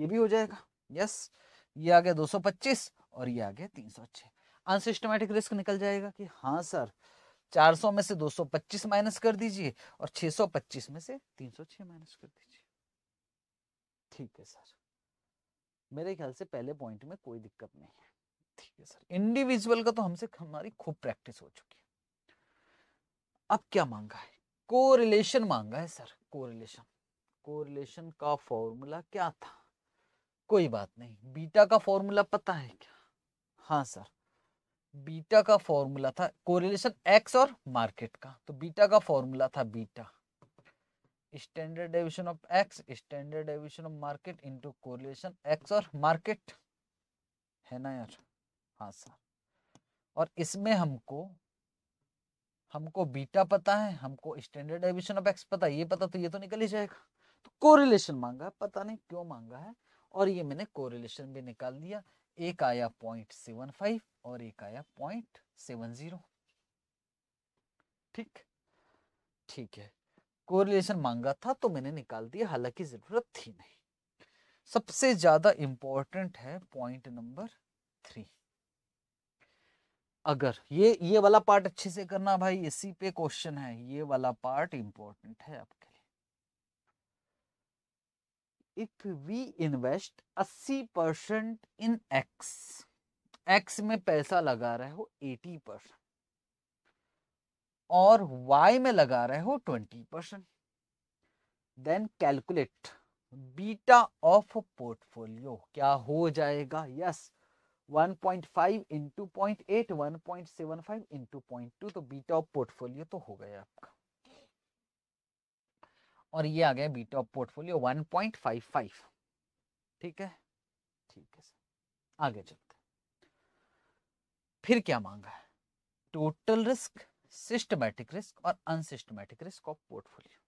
ये भी हो जाएगा यस ये आ गया 225 और ये आ गया छह अनसिस्टमेटिक रिस्क निकल जाएगा कि हाँ सर 400 में से 225 माइनस कर दीजिए और 625 में से 306 माइनस कर दीजिए ठीक है सर मेरे ख्याल से पहले पॉइंट में कोई दिक्कत नहीं है ठीक है सर इंडिविजुअल का तो हमसे हमारी खूब प्रैक्टिस हो चुकी है अब क्या मांगा है कोरिलेशन मांगा है सर कोरिलेशन कोरिलेशन का फॉर्मूला क्या था कोई बात नहीं बीटा का फॉर्मूला पता है क्या हाँ सर बीटा का फॉर्मूला था कोरिलेशन एक्स और मार्केट का तो बीटा का फॉर्मूला था beta standard deviation of X standard deviation of market into correlation X और मार्केट है ना यार हाँ सर और इसमें हमको हमको बीटा पता है हमको स्टैंडर्ड डेविशन ऑफ एक्स पता है ये पता तो ये तो निकल ही जाएगा तो कोरिलेशन मांगा है पता नहीं क्यों मांगा है और ये मैंने कोरिलेशन भी निकाल दिया एक आया पॉइंट सेवन फाइव और एक आया पॉइंट सेवन जीरो ठीक ठीक है कोरिलेशन मांगा था तो मैंने निकाल दिया हालांकि जरूरत थी नहीं सबसे ज्यादा इंपॉर्टेंट है पॉइंट नंबर थ्री अगर ये ये वाला पार्ट अच्छे से करना भाई इसी पे क्वेश्चन है ये वाला पार्ट इंपॉर्टेंट है आपके if we invest 80 percent in X X में पैसा लगा रहे हो 80 परसेंट और वाई में लगा रहे हो 20 percent then calculate beta of portfolio क्या हो जाएगा yes 1.5 into point eight one point seven five into point two तो बीटा ऑफ पोर्टफोलियो तो हो गया आपका और ये आ गया बीटा ऑफ पोर्टफोलियो 1.55 ठीक है ठीक है सर आगे चलते फिर क्या मांगा है टोटल रिस्क सिस्टमैटिक रिस्क और unsystematic risk of portfolio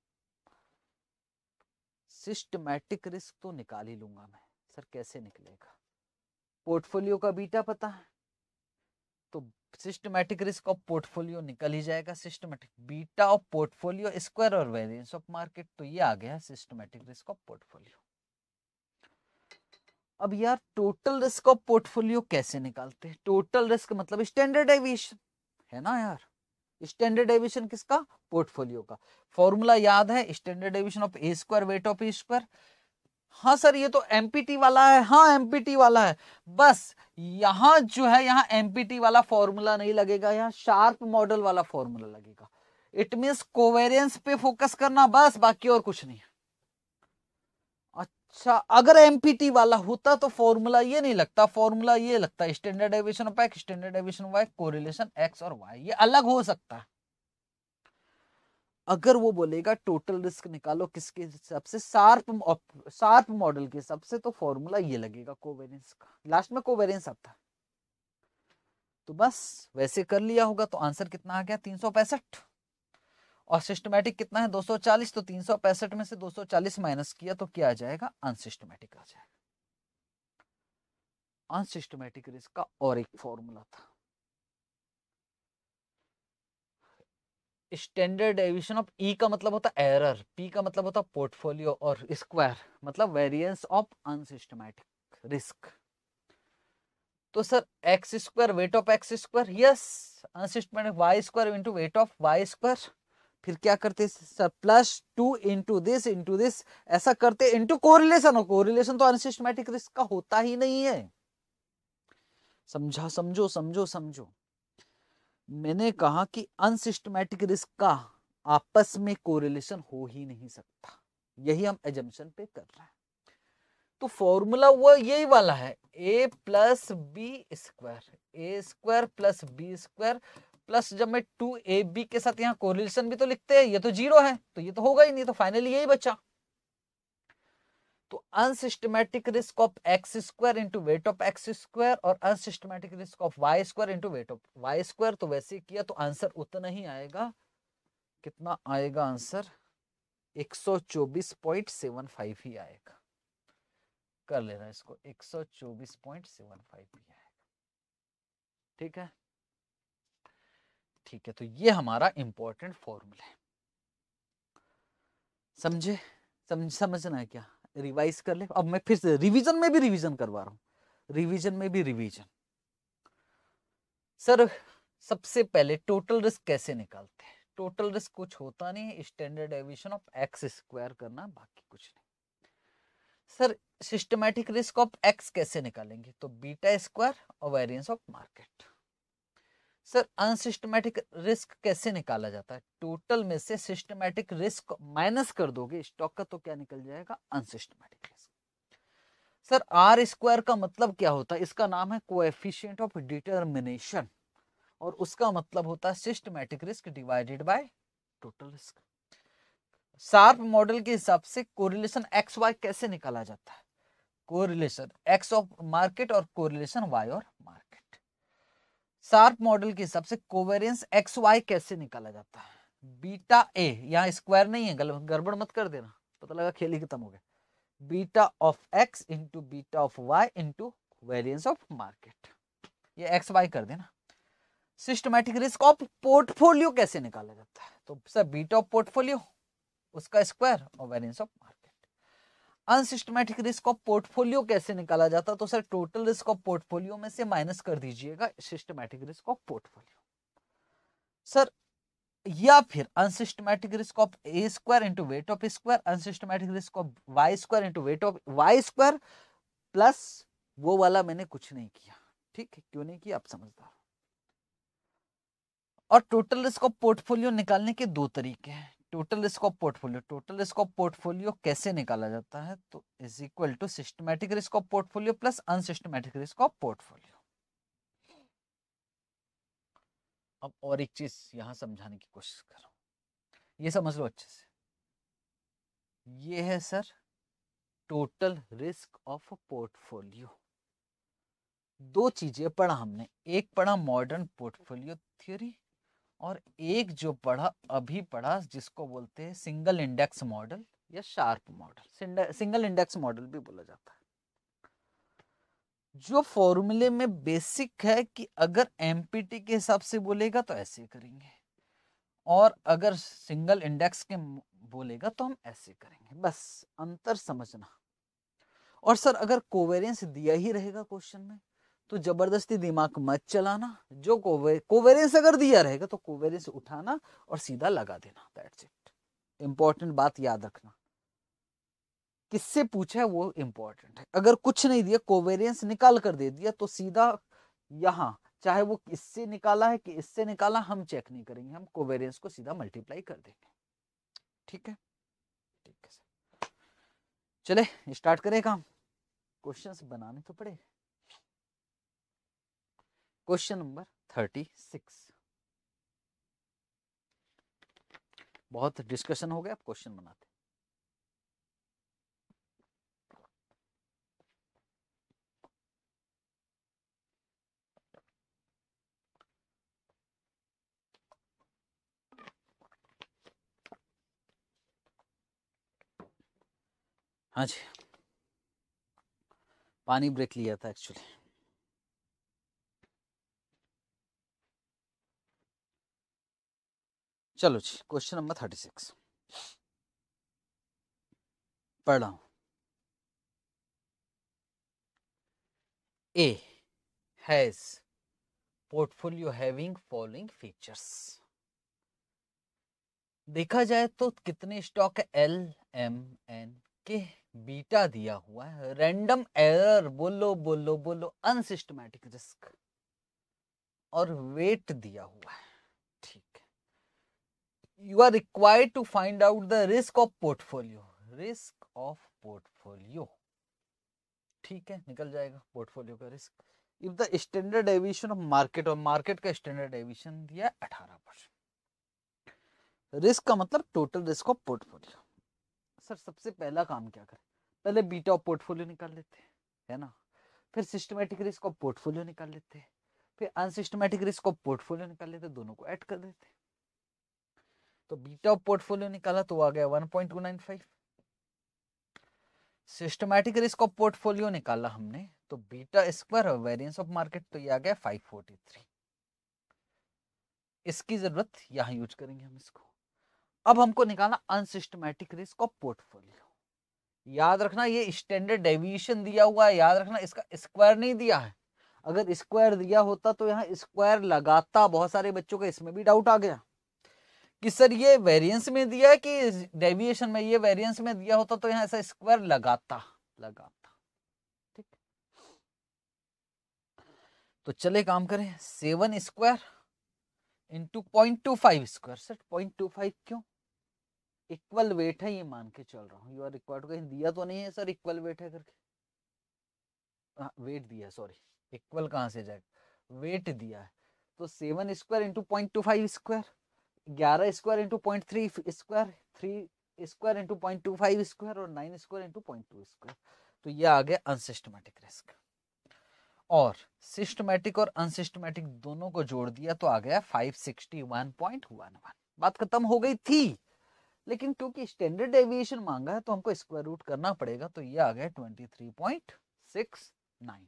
systematic risk तो निकाल ही लूंगा मैं सर कैसे निकलेगा पोर्टफोलियो का बीटा पता है तो सिस्टमैटिक रिस्क ऑफ पोर्टफोलियो निकल ही जाएगा systematic beta of portfolio square और वेरिएंस ऑफ मार्केट तो ये आ गया सिस्टमैटिक रिस्क ऑफ पोर्टफोलियो अब यार टोटल रिस्क ऑफ पोर्टफोलियो कैसे निकालते हैं टोटल रिस्क मतलब स्टैंडर्ड एविएशन है ना यार स्टैंडर्ड एविएशन किसका पोर्टफोलियो का फॉर्मूला याद है standard deviation of A square weight of A square हाँ सर ये तो एमपीटी वाला है हाँ एमपीटी वाला है बस यहां जो है यहाँ एमपीटी वाला फॉर्मूला नहीं लगेगा यहाँ शार्प मॉडल वाला फॉर्मूला लगेगा इट मीन कोवेरियंस पे फोकस करना बस बाकी और कुछ नहीं अच्छा अगर एमपीटी वाला होता तो फॉर्मूला ये नहीं लगता फॉर्मूला ये लगता standard deviation of X standard deviation Y correlation X और वाई ये अलग हो सकता है अगर वो बोलेगा टोटल रिस्क निकालो किसके हिसाब से सार्प सार्प मॉडल के हिसाब से तो फॉर्मूला ये लगेगा कोवेरियंस का लास्ट में कोवेरियंस अब था तो बस वैसे कर लिया होगा तो आंसर कितना आ गया तीन सौ पैंसठ और सिस्टमैटिक कितना है दो सौ चालीस तो तीन सौ पैंसठ में से दो सौ चालीस माइनस किया तो क्या आ जाएगा अनसिस्टमैटिक आ जाएगा अनसिस्टमैटिक रिस्क का और एक फॉर्मूला था स्टैंडर्ड एविशन ऑफ ई का मतलब होता है एरर पी का मतलब होता है पोर्टफोलियो और स्क्वायर मतलब वेरिएंस ऑफ अनसिस्टमैटिक रिस्क तो sir X square weight of X square yes unsystematic Y square into weight of Y square फिर क्या करते sir plus two into this into this ऐसा करते इंटू कोरिलेशन और correlation तो unsystematic risk का होता ही नहीं है समझा समझो समझो समझो मैंने कहा कि अनसिस्टमैटिक रिस्क का आपस में कोरिलेशन हो ही नहीं सकता यही हम एजम्पन पे कर रहे हैं तो फॉर्मूला वो यही वाला है A plus B square A square plus B square plus जब मैं टू ए बी के साथ यहाँ कोरिलेशन भी तो लिखते हैं ये तो जीरो है तो ये तो होगा ही नहीं तो फाइनली यही बचा तो unsystematic risk of X square into weight of X square और unsystematic risk of Y square into weight of Y square तो वैसे किया तो आंसर उतना ही आएगा कितना आएगा आंसर 124.75 ही आएगा कर ले लेना इसको 124.75 ही आएगा ठीक है ठीक है तो ये हमारा इंपॉर्टेंट फॉर्मूला है समझे समझ समझना है क्या रिवाइज कर ले अब मैं फिर से रिवीजन में भी रिवीजन करवा रहा हूं रिवीजन में भी रिवीजन सर सबसे पहले टोटल रिस्क कैसे निकालते हैं टोटल रिस्क कुछ होता नहीं standard deviation of X square करना बाकी कुछ नहीं sir systematic risk of X कैसे निकालेंगे तो बीटा स्क्वायर और variance of market sir unsystematic risk कैसे निकाला जाता है टोटल में से सिस्टमेटिक रिस्क माइनस कर दोगे स्टॉक का तो क्या निकल जाएगा unsystematic risk sir R square का मतलब क्या होता है इसका नाम है कोएफिशिएंट ऑफ डिटरमिनेशन और उसका मतलब होता है systematic risk divided by total risk Sharpe model के हिसाब से कोरिलेशन एक्स वाई कैसे निकाला जाता है कोरिलेशन एक्स ऑफ मार्केट और कोरिलेशन वाई और मार्केट सार्प मॉडल के हिसाब से कोवेरियंस एक्स वाई कैसे निकाला जाता है बीटा ए यहाँ स्क्वायर नहीं है गड़बड़ मत कर देना पता लगा खेल ही खत्म हो गया beta of X into beta of Y into variance of market ये एक्स वाई कर देना सिस्टमैटिक रिस्क ऑफ पोर्टफोलियो कैसे निकाला जाता है तो सर बीटा ऑफ पोर्टफोलियो उसका स्क्वायर और variance of market unsystematic risk of portfolio कैसे निकाला जाता तो sir total risk of portfolio में से माइनस कर दीजिएगा systematic risk of portfolio sir या फिर unsystematic risk of A square into weight of square unsystematic risk of Y square into weight of Y square plus वो वाला मैंने कुछ नहीं किया ठीक है क्यों नहीं किया आप समझदार और टोटल रिस्क ऑफ पोर्टफोलियो निकालने के दो तरीके हैं total risk of portfolio total risk of portfolio कैसे निकाला जाता है तो is equal to systematic risk of portfolio plus unsystematic risk of portfolio अब और एक चीज यहां समझाने की कोशिश कर रहा हूं ये समझ लो अच्छे से ये है sir total risk of portfolio दो चीजें पढ़ा हमने एक पढ़ा मॉडर्न पोर्टफोलियो थ्योरी और एक जो पढ़ा अभी पढ़ा जिसको बोलते हैं सिंगल इंडेक्स मॉडल या Sharpe model single index model भी बोला जाता है जो फॉर्मूले में बेसिक है कि अगर एमपीटी के हिसाब से बोलेगा तो ऐसे करेंगे और अगर सिंगल इंडेक्स के बोलेगा तो हम ऐसे करेंगे बस अंतर समझना और सर अगर कोवेरियंस दिया ही रहेगा क्वेश्चन में तो जबरदस्ती दिमाग मत चलाना जो कोवेरियंस अगर दिया रहेगा तो कोवेरेंस उठाना और सीधा लगा देना दैट्स इट इंपॉर्टेंट बात याद रखना किससे पूछा है वो इम्पोर्टेंट है अगर कुछ नहीं दिया कोवेरियंस निकाल कर दे दिया तो सीधा यहाँ चाहे वो इससे निकाला है कि इससे निकाला हम चेक नहीं करेंगे हम कोवेरियंस को सीधा मल्टीप्लाई कर देंगे ठीक है ठीक है चले स्टार्ट करें काम क्वेश्चंस बनाने तो पड़ेगा क्वेश्चन नंबर थर्टी सिक्स बहुत डिस्कशन हो गया अब क्वेश्चन बनाते हाँ जी पानी ब्रेक लिया था एक्चुअली चलो जी क्वेश्चन नंबर थर्टी सिक्स पढ़ रहा हूं A has portfolio having following features देखा जाए तो कितने स्टॉक एल एम एन के बीटा दिया हुआ है रैंडम एरर बोलो बोलो बोलो अनसिस्टमैटिक रिस्क और वेट दिया हुआ है you are required to find out the risk of portfolio risk of portfolio ठीक है निकल जाएगा पोर्टफोलियो का risk if the standard deviation of market और मार्केट का स्टैंडर्ड एविएशन दिया अठारह परसेंट रिस्क का मतलब total risk of portfolio sir सबसे पहला काम क्या करें पहले बीटा ऑफ पोर्टफोलियो निकाल लेते हैं है ना फिर सिस्टमेटिक रिस्क ऑफ पोर्टफोलियो निकाल लेते हैं फिर अनसिस्टमेटिक रिस्क ऑफ पोर्टफोलियो निकाल लेते हैं दोनों को ऐड कर देते हैं तो बीटा ऑफ पोर्टफोलियो निकाला तो आ गया 1.295 सिस्टमैटिक रिस्क ऑफ पोर्टफोलियो निकाला हमने तो बीटा स्क्वायर और वेरिएंस ऑफ मार्केट तो ये आ गया 543 इसकी जरूरत यहां यूज करेंगे हम इसको अब हमको निकालना अनसिस्टमैटिक रिस्क ऑफ पोर्टफोलियो याद रखना ये स्टैंडर्ड डेविएशन दिया हुआ है याद रखना इसका स्क्वायर नहीं दिया है अगर स्क्वायर दिया होता तो यहाँ स्क्वायर लगाता बहुत सारे बच्चों का इसमें भी डाउट आ गया कि सर ये वेरिएंस में दिया है कि डेविएशन में ये वेरिएंस में दिया होता तो यहां ऐसा स्क्वायर लगाता लगाता ठीक तो चले काम करें seven square into point two five square sir point two five क्यों इक्वल वेट है ये मान के चल रहा हूँ यू आर रिक्वायर्ड कहीं दिया तो नहीं है सर इक्वल वेट है करके वेट हाँ, दिया सॉरी इक्वल कहां से जाएगा वेट दिया है तो seven square into point two five square ग्यारह square into point three square three square into point two five square और nine square into point two square तो ये आ गया अनसिस्टमेटिक रिस्क और सिस्टमेटिक और अनसिस्टमेटिक दोनों को जोड़ दिया तो आ गया five sixty one one point one बात खत्म हो गई थी लेकिन क्योंकि स्टैंडर्ड डेविएशन मांगा है तो हमको स्क्वायर रूट करना पड़ेगा तो ये आ गया twenty three point six nine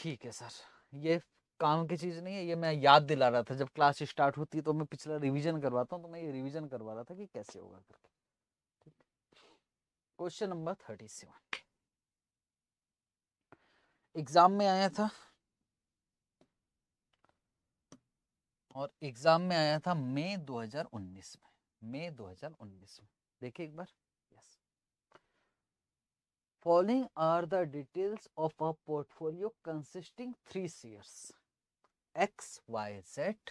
ठीक है सर ये काम की चीज़ नहीं है ये मैं याद दिला रहा था जब क्लास स्टार्ट होती है तो मैं पिछला रिवीजन करवाता हूँ तो मैं ये रिवीजन करवा रहा था कि कैसे होगा करके question number thirty seven exam में आया था और एग्जाम में आया था मई 2019 में मई 2019 में देखिए एक बार yes following are the details of a portfolio consisting three shares X Y set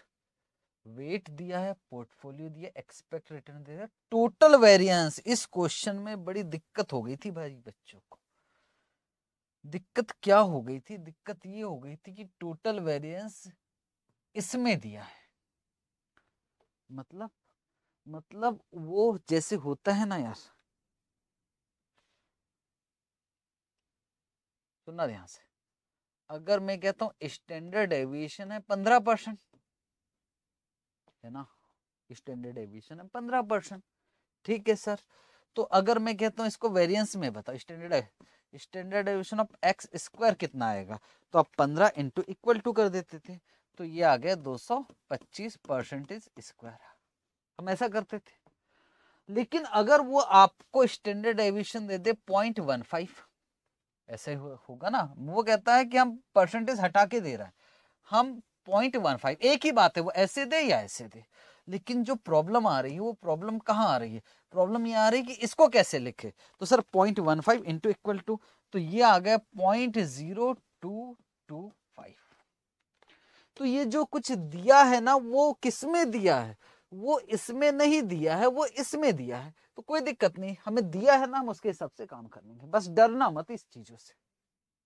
weight दिया है पोर्टफोलियो दिया एक्सपेक्ट रिटर्न दिया टोटल वेरिएंस इस क्वेश्चन में बड़ी दिक्कत हो गई थी भाई बच्चों को दिक्कत क्या हो गई थी दिक्कत ये हो गई थी कि टोटल वेरिएंस इसमें दिया है मतलब मतलब वो जैसे होता है ना यार सुनना ध्यान से अगर मैं कहता हूँ स्टैंडर्ड एविएशन है पंद्रह परसेंट है ना स्टैंडर्ड एविएशन है पंद्रह परसेंट ठीक है सर तो अगर मैं कहता हूँ इसको वेरिएंस में बताओ standard standard deviation of X square कितना आएगा तो आप पंद्रह इंटू इक्वल टू कर देते थे तो ये आ गया दो सौ पच्चीस परसेंटेज स्क्वायर हम ऐसा करते थे लेकिन अगर वो आपको स्टैंडर्ड एविएशन दे दे पॉइंट वन फाइव ऐसे होगा ना वो कहता है कि हम परसेंटेज हटा के दे रहा है हम पॉइंट वन फाइव एक ही बात है वो ऐसे दे या ऐसे दे लेकिन जो प्रॉब्लम आ रही है वो प्रॉब्लम कहाँ आ रही है प्रॉब्लम ये आ रही है कि इसको कैसे लिखे तो sir point one five into equal to तो ये आ गया point zero two two five तो ये जो कुछ दिया है ना वो किसमें दिया है वो इसमें नहीं दिया है वो इसमें दिया है तो कोई दिक्कत नहीं हमें दिया है ना हम उसके हिसाब से काम कर लेंगे बस डरना मत इस चीजों से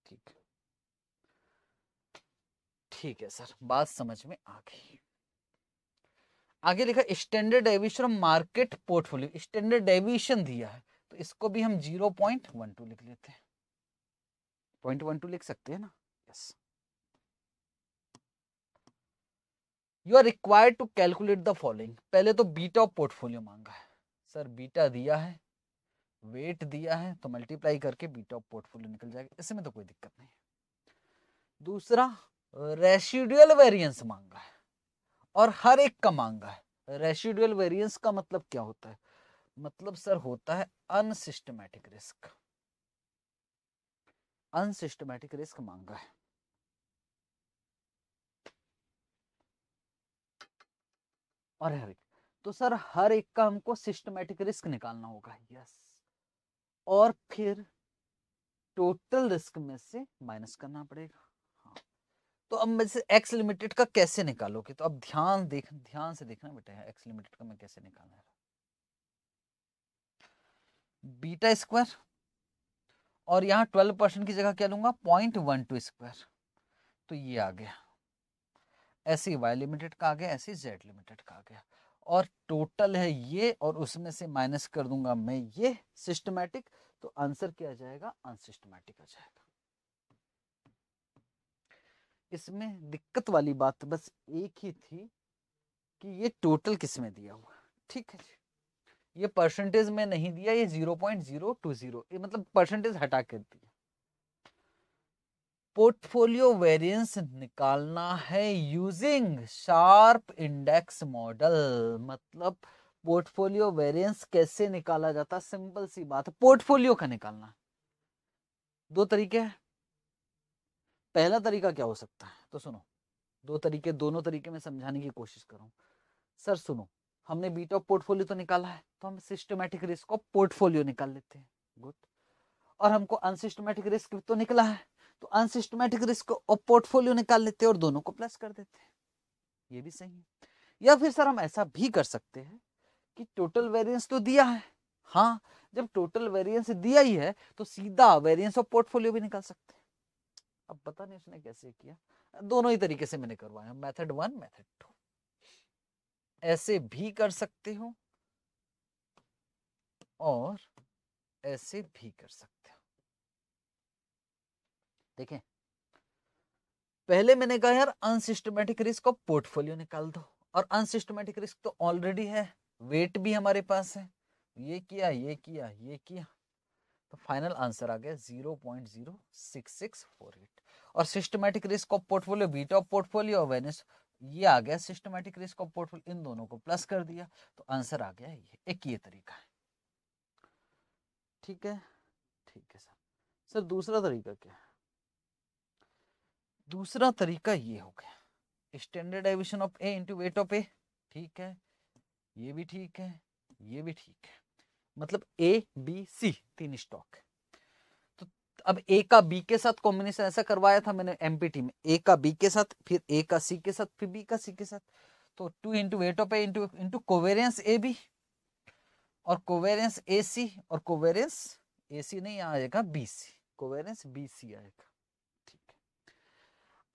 ठीक है ठीक है सर बात समझ में आ गई आगे लिखा standard deviation market portfolio standard deviation दिया है तो इसको भी हम जीरो पॉइंट वन टू लिख लेते हैं पॉइंट वन टू लिख सकते हैं ना yes you are required to calculate the following पहले तो बीटा ऑफ पोर्टफोलियो मांगा है सर बीटा दिया है वेट दिया है तो मल्टीप्लाई करके बीटा ऑफ पोर्टफोलियो निकल जाएगा इसमें तो कोई दिक्कत नहीं है दूसरा रेशिडुअल वेरिएंस मांगा है और हर एक का मांगा है रेशिडुअल वेरिएंस का मतलब क्या होता है मतलब सर होता है अनसिस्टमैटिक रिस्क अनसिस्टमैटिक रिस्क मांगा है और हर एक तो सर हर एक का हमको सिस्टमेटिक रिस्क निकालना होगा यस और फिर टोटल रिस्क में से माइनस करना पड़ेगा हाँ. तो अब मैं एक्स लिमिटेड का कैसे निकालोगे तो अब ध्यान देख ध्यान से देखना बेटा है एक्स लिमिटेड का मैं कैसे निकालना है बीटा स्क्वायर और यहां ट्वेल्व परसेंट की जगह क्या लूंगा पॉइंट वन टू स्क्वायर तो ये आ गया ऐसे वाई लिमिटेड का आ गया ऐसे जेड लिमिटेड का आ गया और टोटल है ये और उसमें से माइनस कर दूंगा मैं ये सिस्टमैटिक तो आंसर क्या आ जाएगा अनसिस्टमैटिक आ जाएगा इसमें दिक्कत वाली बात तो बस एक ही थी कि ये टोटल किसमें दिया हुआ ठीक है जी ये परसेंटेज में नहीं दिया ये zero point zero two zero मतलब परसेंटेज हटा कर दी पोर्टफोलियो वेरिएंस निकालना है यूजिंग शार्प इंडेक्स मॉडल मतलब पोर्टफोलियो वेरिएंस कैसे निकाला जाता सिंपल सी बात है पोर्टफोलियो का निकालना दो तरीके हैं पहला तरीका क्या हो सकता है तो सुनो दो तरीके दोनों तरीके में समझाने की कोशिश करूं सर सुनो हमने बीट ऑफ पोर्टफोलियो तो निकाला है तो हम सिस्टमेटिक रिस्क ऑफ पोर्टफोलियो निकाल लेते हैं गुड और हमको अनसिस्टमेटिक रिस्क तो निकला है तो अनसिस्टमेटिक रिस्क और पोर्टफोलियो निकाल लेते हैं और दोनों को प्लस कर देते हैं ये भी सही है या फिर सर हम ऐसा भी कर सकते हैं कि टोटल वेरिएंस तो दिया है हाँ जब टोटल वेरिएंस दिया ही है तो सीधा वेरिएंस ऑफ पोर्टफोलियो भी निकाल सकते हैं अब पता नहीं उसने कैसे किया दोनों ही तरीके से मैंने करवाया मेथड वन मेथड टू ऐसे भी कर सकते हो और ऐसे भी कर सकते देखें पहले मैंने कहा यार अनसिस्टमेटिक रिस्क और पोर्टफोलियो निकाल दो और अनसिस्टमेटिक रिस्क तो ऑलरेडी है वेट भी हमारे पास है ये किया ये किया ये किया तो फाइनल आंसर आ गया zero point zero six six four eight और systematic risk of portfolio beat of portfolio awareness ये आ गया सिस्टमेटिक रिस्क ऑफ पोर्टफोलियो इन दोनों को प्लस कर दिया तो आंसर आ गया ये एक ये तरीका है ठीक है ठीक है सर सर दूसरा तरीका क्या है दूसरा तरीका ये हो गया standard deviation of A into weight of A ठीक है ये भी ठीक है ये भी ठीक है मतलब ए बी सी तीन स्टॉक तो अब ए का बी के साथ कॉम्बिनेशन ऐसा करवाया था मैंने एमपीटी में ए का बी के साथ फिर ए का सी के साथ फिर बी का सी के साथ तो two into weight of A into into covariance A B और कोवेरियंस ए सी और कोवेरियंस ए सी नहीं आएगा B C covariance B C आएगा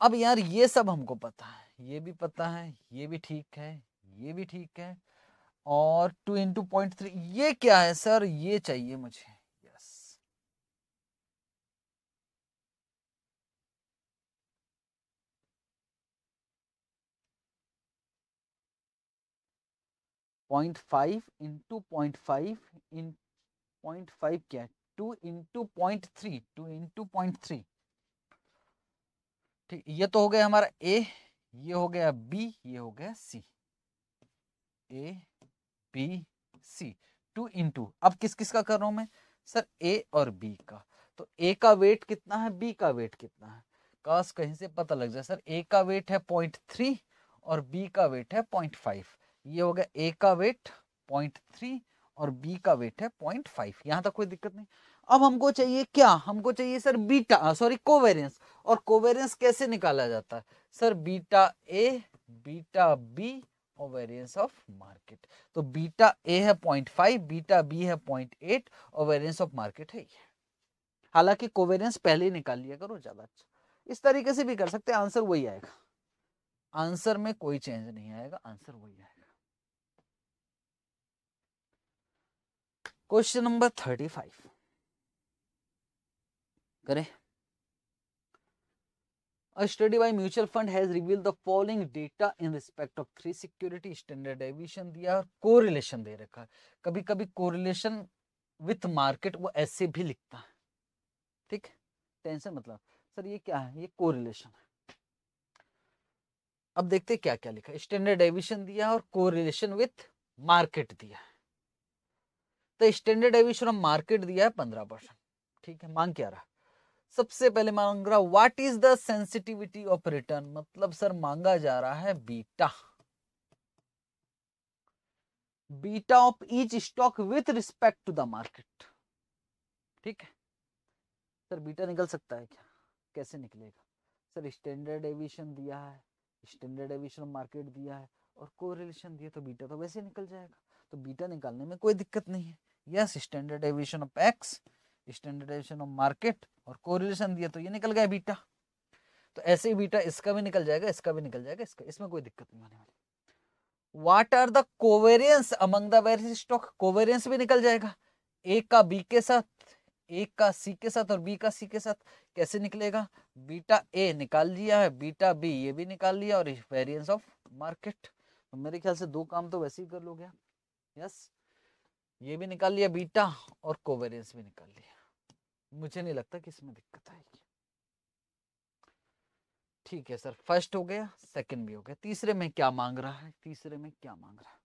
अब यार ये सब हमको पता है ये भी पता है ये भी ठीक है ये भी ठीक है और टू इंटू पॉइंट थ्री ये क्या है सर ये चाहिए मुझे point five into point five in point five क्या है two into point three two into point three ठीक ये तो हो गया हमारा ए ये हो गया बी ये हो गया C A B C two in two अब किस किस का कर रहा हूं मैं सर ए और बी का तो ए का वेट कितना है बी का वेट कितना है काश कहीं से पता लग जाए सर ए का वेट है पॉइंट थ्री और बी का वेट है पॉइंट फाइव ये हो गया ए का वेट पॉइंट थ्री और बी का वेट है पॉइंट फाइव यहाँ तक कोई दिक्कत नहीं अब हमको चाहिए क्या हमको चाहिए सर बीटा सॉरी कोवेरियंस और कोवेरियंस कैसे निकाला जाता है sir beta A beta B और वेरियंस ऑफ मार्केट तो बीटा ए है पॉइंट फाइव बीटा बी है पॉइंट एट और वेरियंस ऑफ मार्केट है ये हालांकि कोवेरियंस पहले ही निकाल लिया करो ज्यादा अच्छा इस तरीके से भी कर सकते हैं आंसर वही आएगा आंसर में कोई चेंज नहीं आएगा आंसर वही आएगा क्वेश्चन नंबर थर्टी फाइव करें A study by mutual fund has revealed the following data in respect of three security standard deviation दिया और correlation दे रखा है कभी कभी correlation with market वो ऐसे भी लिखता है ठीक टेंशन मतलब सर ये क्या है ये correlation है अब देखते हैं क्या क्या लिखा है स्टैंडर्ड डेविशन दिया और कोरिलेशन विथ मार्केट दिया तो स्टैंडर्ड डेविशन और मार्केट दिया है पंद्रह परसेंट ठीक है मांग क्या रहा सबसे पहले मांग रहा what is the sensitivity of return मतलब सर मांगा जा रहा है beta beta of each stock with respect to the market ठीक है सर बीटा निकल सकता है क्या कैसे निकलेगा सर स्टैंडर्ड एविएशन दिया है स्टैंडर्ड एविएशन मार्केट दिया है और कोरिलेशन दिया तो बीटा तो वैसे निकल जाएगा तो बीटा निकालने में कोई दिक्कत नहीं है yes standard deviation of X standardization of market और कोरिलेशन दिया तो ये निकल गया बीटा तो ऐसे ही बीटा इसका भी निकल जाएगा इसका भी निकल जाएगा इसका इसमें कोई दिक्कत नहीं होने वाली what are the covariance among the various stock covariance भी निकल जाएगा ए का बी के साथ ए का सी के साथ और बी का सी के साथ कैसे निकलेगा बीटा ए निकाल लिया है बीटा बी ये भी निकाल लिया और वेरियंस ऑफ मार्केट तो मेरे ख्याल से दो काम तो वैसे ही कर लो गया यस ये भी निकाल लिया बीटा और कोवेरियंस भी निकाल लिया मुझे नहीं लगता कि इसमें दिक्कत आएगी ठीक है सर फर्स्ट हो गया सेकंड भी हो गया तीसरे में क्या मांग रहा है तीसरे में क्या मांग रहा है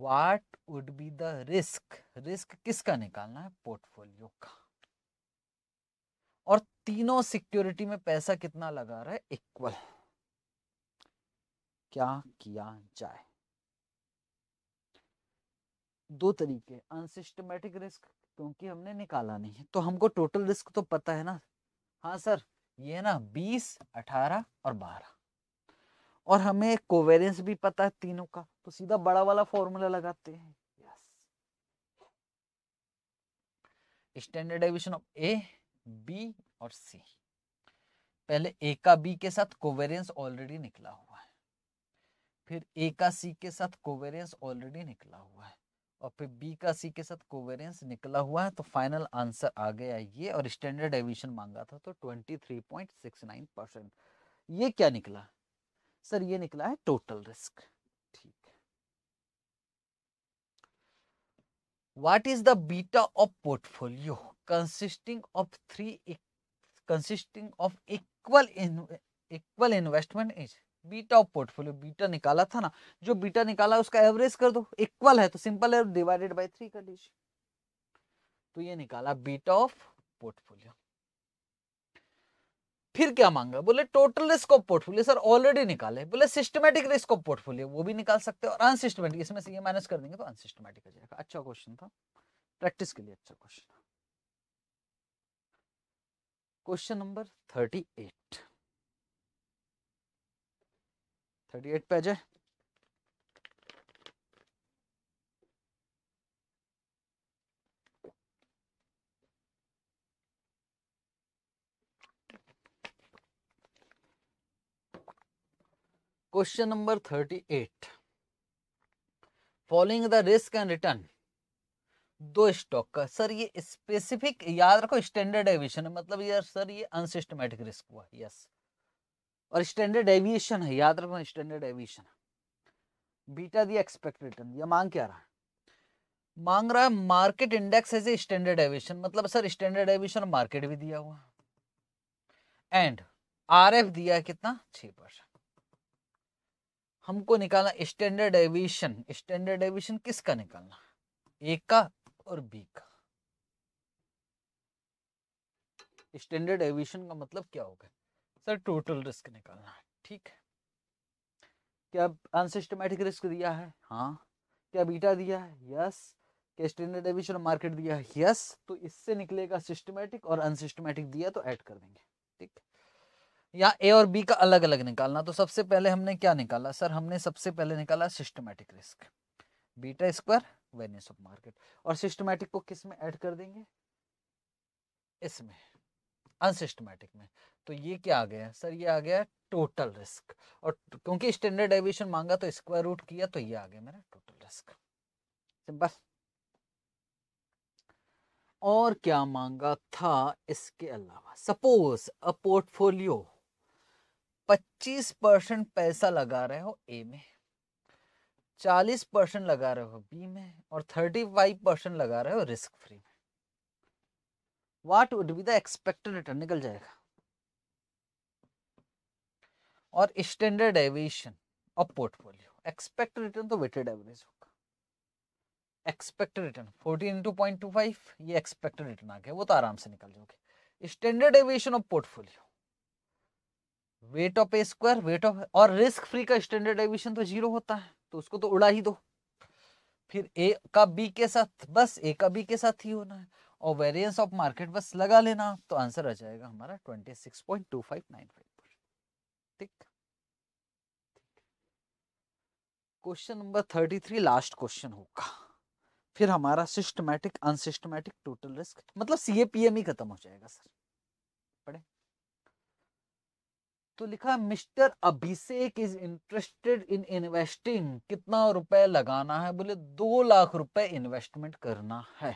what would be the risk risk किसका निकालना है पोर्टफोलियो का और तीनों सिक्योरिटी में पैसा कितना लगा रहा है इक्वल क्या किया जाए दो तरीके अनसिस्टमेटिक रिस्क क्योंकि हमने निकाला नहीं है तो हमको टोटल रिस्क तो पता है ना हाँ सर ये ना बीस अठारह और बारह और हमें कोवेरियंस भी पता है तीनों का तो सीधा बड़ा वाला फॉर्मूला लगाते हैं standard deviation of A B और सी पहले ए का बी के साथ कोवेरियंस ऑलरेडी निकला हुआ है फिर ए का सी के साथ कोवेरियंस ऑलरेडी निकला हुआ है और फिर बी का सी के साथ कोवेरियंस निकला हुआ है तो फाइनल आंसर आ गया ये और स्टैंडर्ड एविशन मांगा था तो 23.69 परसेंट ये क्या निकला सर ये निकला है टोटल रिस्क ठीक what is the beta of portfolio consisting of three consisting of equal equal investment is beta of portfolio beta निकाला था ना जो बीटा निकाला उसका एवरेज कर दो इक्वल है तो सिंपल है डिवाइडेड बाय थ्री कर लीजिए तो ये निकाला बीटा ऑफ पोर्टफोलियो फिर क्या मांगा बोले total risk of portfolio sir already निकाले बोले सिस्टमेटिक रिस्क ऑफ पोर्टफोलियो वो भी निकाल सकते और अनसिस्टमेटिक इसमें से ये माइनस कर देंगे तो अनसिस्टमेटिक हो जाएगा अच्छा क्वेश्चन था प्रैक्टिस के लिए अच्छा question question number thirty eight thirty eight page है question number thirty eight following the risk and return दो स्टॉक का सर ये स्पेसिफिक याद रखो स्टैंडर्ड एविशन है मतलब यार सर ये अनसिस्टमेटिक रिस्क हुआ यस और स्टैंडर्ड एविएशन है याद रखना स्टैंडर्ड एविएशन बीटा दिया एक्सपेक्टेड रिटर्न या मांग क्या रहा है मांग रहा है market index as a standard deviation मतलब सर स्टैंडर्ड एविएशन मार्केट भी दिया हुआ एंड आरएफ दिया है कितना छह परसेंट हमको निकालना स्टैंडर्ड एविएशन स्टैंडर्ड एविएशन किसका निकालना ए का और बी का स्टैंडर्ड एविएशन का मतलब क्या होगा सर टोटल रिस्क निकालना ठीक है क्या अनसिस्टमेटिक रिस्क दिया है हाँ क्या बीटा दिया है यस क्या स्टैंडर्ड एविशन मार्केट दिया है यस तो इससे निकलेगा सिस्टमेटिक और अनसिस्टमेटिक दिया तो ऐड कर देंगे ठीक या ए और बी का अलग अलग निकालना तो सबसे पहले हमने क्या निकाला सर हमने सबसे पहले निकाला systematic risk beta square variance of market और सिस्टमेटिक को किस में ऐड कर देंगे इसमें अनसिस्टमेटिक में तो ये क्या आ गया सर ये आ गया टोटल रिस्क और क्योंकि स्टैंडर्ड डेविएशन मांगा तो स्क्वायर रूट किया तो ये आ गया मेरा टोटल रिस्क बस और क्या मांगा था इसके अलावा सपोज अ पोर्टफोलियो 25 परसेंट पैसा लगा रहे हो ए में 40 परसेंट लगा रहे हो बी में और 35 परसेंट लगा रहे हो रिस्क फ्री में what would be the expected return निकल जाएगा और standard deviation of portfolio expect return तो वेटेड एवरेज होगा expect return fourteen into point two five ये एक्सपेक्ट रिटर्न आ गया वो तो आराम से निकल जाओगे standard deviation of portfolio weight of A square weight of और रिस्क फ्री का स्टैंडर्ड एविएशन तो जीरो होता है तो उसको तो उड़ा ही दो फिर ए का बी के साथ बस ए का बी के साथ ही होना है और वेरिएंस ऑफ मार्केट बस लगा लेना तो आंसर आ जाएगा हमारा twenty six point two five nine five ठीक question number thirty three last question होगा फिर हमारा सिस्टमैटिक अनसिस्टमैटिक टोटल रिस्क मतलब सीएपीएम ही खत्म हो जाएगा सर पढ़े तो लिखा mister Abhishek is interested in investing कितना रुपए लगाना है बोले दो लाख रुपए इन्वेस्टमेंट करना है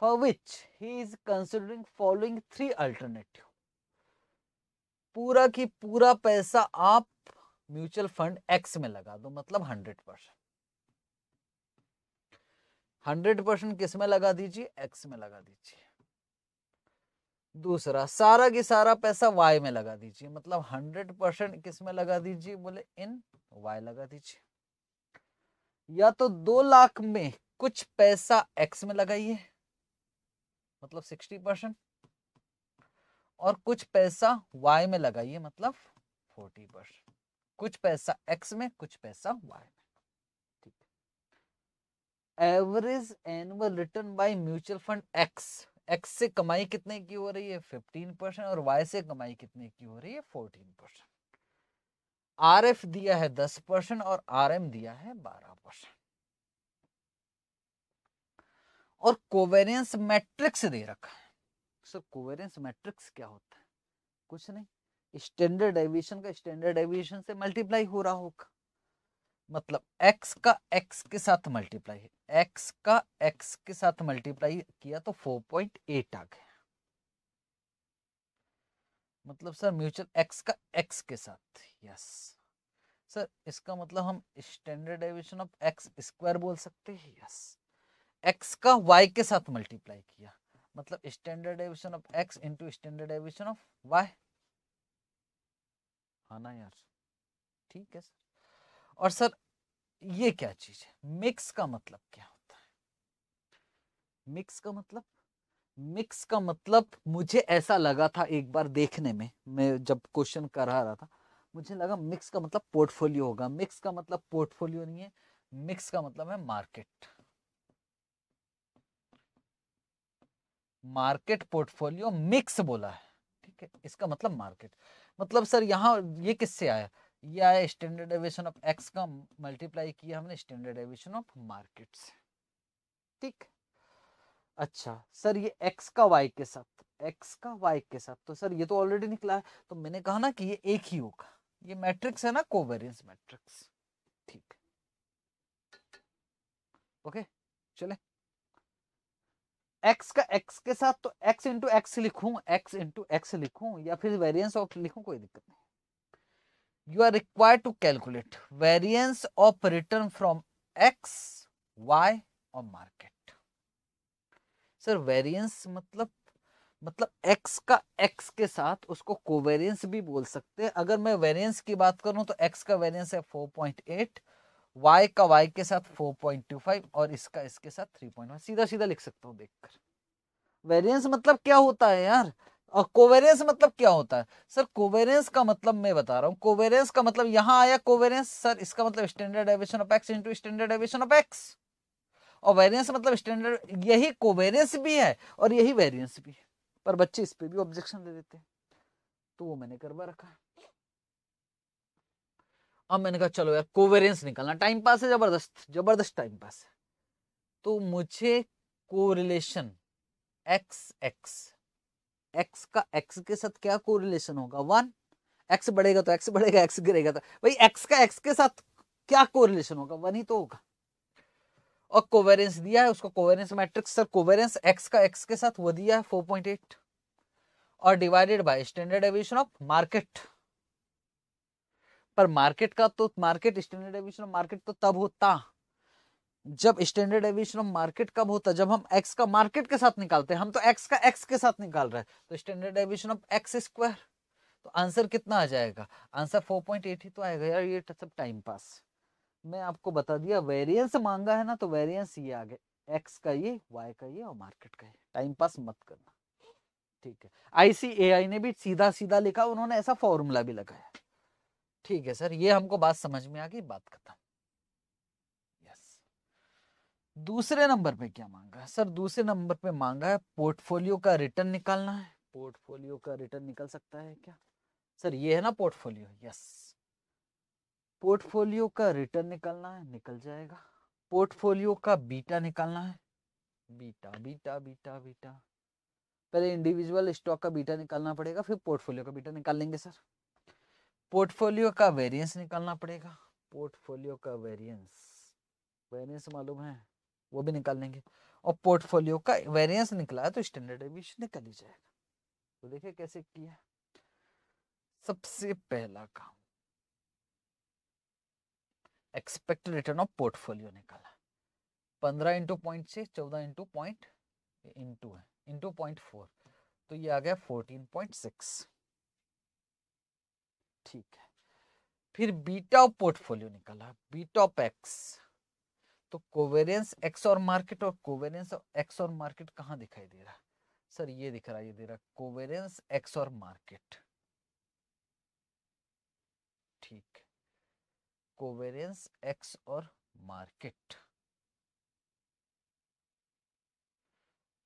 for which he is considering following three alternative पूरा की पूरा पैसा आप म्यूचुअल फंड एक्स में लगा दो मतलब हंड्रेड परसेंट हंड्रेड परसेंट किस में लगा दीजिए एक्स में लगा दीजिए दूसरा सारा की सारा पैसा वाई में लगा दीजिए मतलब हंड्रेड परसेंट किस में लगा दीजिए बोले इन वाई लगा दीजिए या तो दो लाख में कुछ पैसा एक्स में लगाइए मतलब सिक्सटी परसेंट और कुछ पैसा वाई में लगाइए मतलब फोर्टी परसेंट कुछ पैसा एक्स में कुछ पैसा वाई में ठीक है average annual return by mutual fund X X से कमाई कितने की हो रही है फिफ्टीन परसेंट और वाई से कमाई कितने की हो रही है फोर्टीन परसेंट आर एफ दिया है दस परसेंट और आर एम दिया है बारह परसेंट और कोवेरियंस मैट्रिक्स दे रखा है अक्सर कोवेरेंस मैट्रिक्स क्या होता है कुछ नहीं स्टैंडर्ड डेविएशन का स्टैंडर्ड डेविएशन से मल्टीप्लाई हो रहा होगा मतलब x का x के साथ मल्टीप्लाई है x का x के साथ मल्टीप्लाई किया तो 4.8 आ गया मतलब सर म्यूचुअल x का x के साथ यस सर इसका मतलब हम standard deviation of x square बोल सकते हैं यस x का y के साथ मल्टीप्लाई किया मतलब standard deviation of X into standard deviation of Y आना यार ठीक है सर और सर ये क्या चीज है मिक्स का मतलब क्या होता है मिक्स का मतलब मिक्स का मतलब मुझे ऐसा लगा था एक बार देखने में मैं जब क्वेश्चन करा रहा था मुझे लगा मिक्स का मतलब पोर्टफोलियो होगा मिक्स का मतलब पोर्टफोलियो नहीं है मिक्स का मतलब है मार्केट मार्केट पोर्टफोलियो मिक्स बोला है ठीक है इसका मतलब मार्केट मतलब सर यहाँ ये किससे आया ये आया स्टैंडर्ड एविएशन ऑफ एक्स का मल्टीप्लाई किया हमने स्टैंडर्ड एविएशन ऑफ मार्केट से ठीक अच्छा सर ये एक्स का वाई के साथ एक्स का वाई के साथ तो सर ये तो ऑलरेडी निकला है तो मैंने कहा ना कि ये एक ही होगा ये मैट्रिक्स है ना कोवेरियंस मैट्रिक्स ठीक ओके चले एक्स का एक्स के साथ तो एक्स इंटू एक्स लिखू एक्स इंटू एक्स लिखूं या फिर वेरियंस ऑफ लिखू कोई दिक्कत नहीं you are require to calculate variance of return from X Y और मार्केट सर वेरियंस मतलब मतलब x का x के साथ उसको कोवेरियंस भी बोल सकते हैं अगर मैं वेरियंस की बात करूं तो x का वेरियंस है y का y के साथ 4.25 और इसका इसके साथ 3.1 सीधा सीधा लिख सकता हूँ देखकर वेरिएंस मतलब क्या होता है यार और कोवेरियंस मतलब क्या होता है सर कोवेरियंस का मतलब मैं बता रहा हूँ कोवेरियंस का मतलब यहाँ आया कोवेरियंस सर इसका मतलब standard deviation of X into standard deviation of X और वेरियंस मतलब स्टैंडर्ड यही कोवेरियंस भी है और यही वेरियंस भी है पर बच्चे इस पर भी ऑब्जेक्शन दे देते हैं तो वो मैंने करवा रखा है अब मैंने कहा चलो यार कोवेरियंस निकालना टाइम पास है जबरदस्त जबरदस्त टाइम पास है तो मुझे कोरिलेशन एक्स एक्स एक्स का एक्स के साथ क्या कोरिलेशन होगा वन एक्स बढ़ेगा तो एक्स बढ़ेगा एक्स गिरेगा तो भाई एक्स का एक्स के साथ क्या कोरिलेशन होगा वन ही तो होगा और कोवेरेंस दिया है उसको covariance matrix sir covariance X का एक्स के साथ वो दिया है एट और divided by standard deviation of market पर मार्केट का तो market standard deviation of market तो तब होता जब स्टैंडर्ड एविएशन ऑफ मार्केट कब होता जब हम एक्स का मार्केट के साथ निकालते हैं हम तो एक्स का एक्स के साथ निकाल रहे हैं तो standard deviation of X square तो आंसर कितना आ जाएगा आंसर 4.8 ही तो आएगा यार ये तो सब टाइम पास मैं आपको बता दिया वेरिएंस मांगा है ना तो वेरिएंस ये आ गया एक्स का ये वाई का ये और मार्केट का ये टाइम पास मत करना ठीक है आईसीएआई ने भी सीधा सीधा लिखा उन्होंने ऐसा फॉर्मूला भी लगाया ठीक है सर ये हमको बात समझ में आ गई बात खत्म यस दूसरे नंबर पे क्या मांगा है सर दूसरे नंबर पे मांगा है पोर्टफोलियो का रिटर्न निकालना है पोर्टफोलियो का रिटर्न निकल सकता है क्या सर ये है ना पोर्टफोलियो यस पोर्टफोलियो का रिटर्न निकालना है निकल जाएगा पोर्टफोलियो का बीटा निकालना है बीटा बीटा बीटा बीटा पहले इंडिविजुअल स्टॉक का बीटा निकालना पड़ेगा फिर पोर्टफोलियो का बीटा निकाल लेंगे सर पोर्टफोलियो का वेरिएंस निकालना पड़ेगा पोर्टफोलियो का वेरिएंस वेरिएंस मालूम है वो भी निकाल लेंगे और पोर्टफोलियो का वेरिएंस निकला है तो स्टैंडर्ड एविएशन निकल ही जाएगा तो देखिए कैसे किया सबसे पहला काम एक्सपेक्टेड रिटर्न ऑफ पोर्टफोलियो निकाला पंद्रह इंटू पॉइंट छः चौदह इंटू पॉइंट इंटू है इंटू पॉइंट फोर तो ये आ गया फोर्टीन पॉइंट सिक्स ठीक है फिर बीटा ऑफ पोर्टफोलियो निकाला बीटा ऑफ एक्स तो कोवेरेंस एक्स और मार्केट और कोवेरेंस एक्स और मार्केट कहाँ दिखाई दे रहा सर ये दिख रहा है ये दे रहा कोवेरेंस एक्स और मार्केट ठीक कोवेरेंस एक्स और मार्केट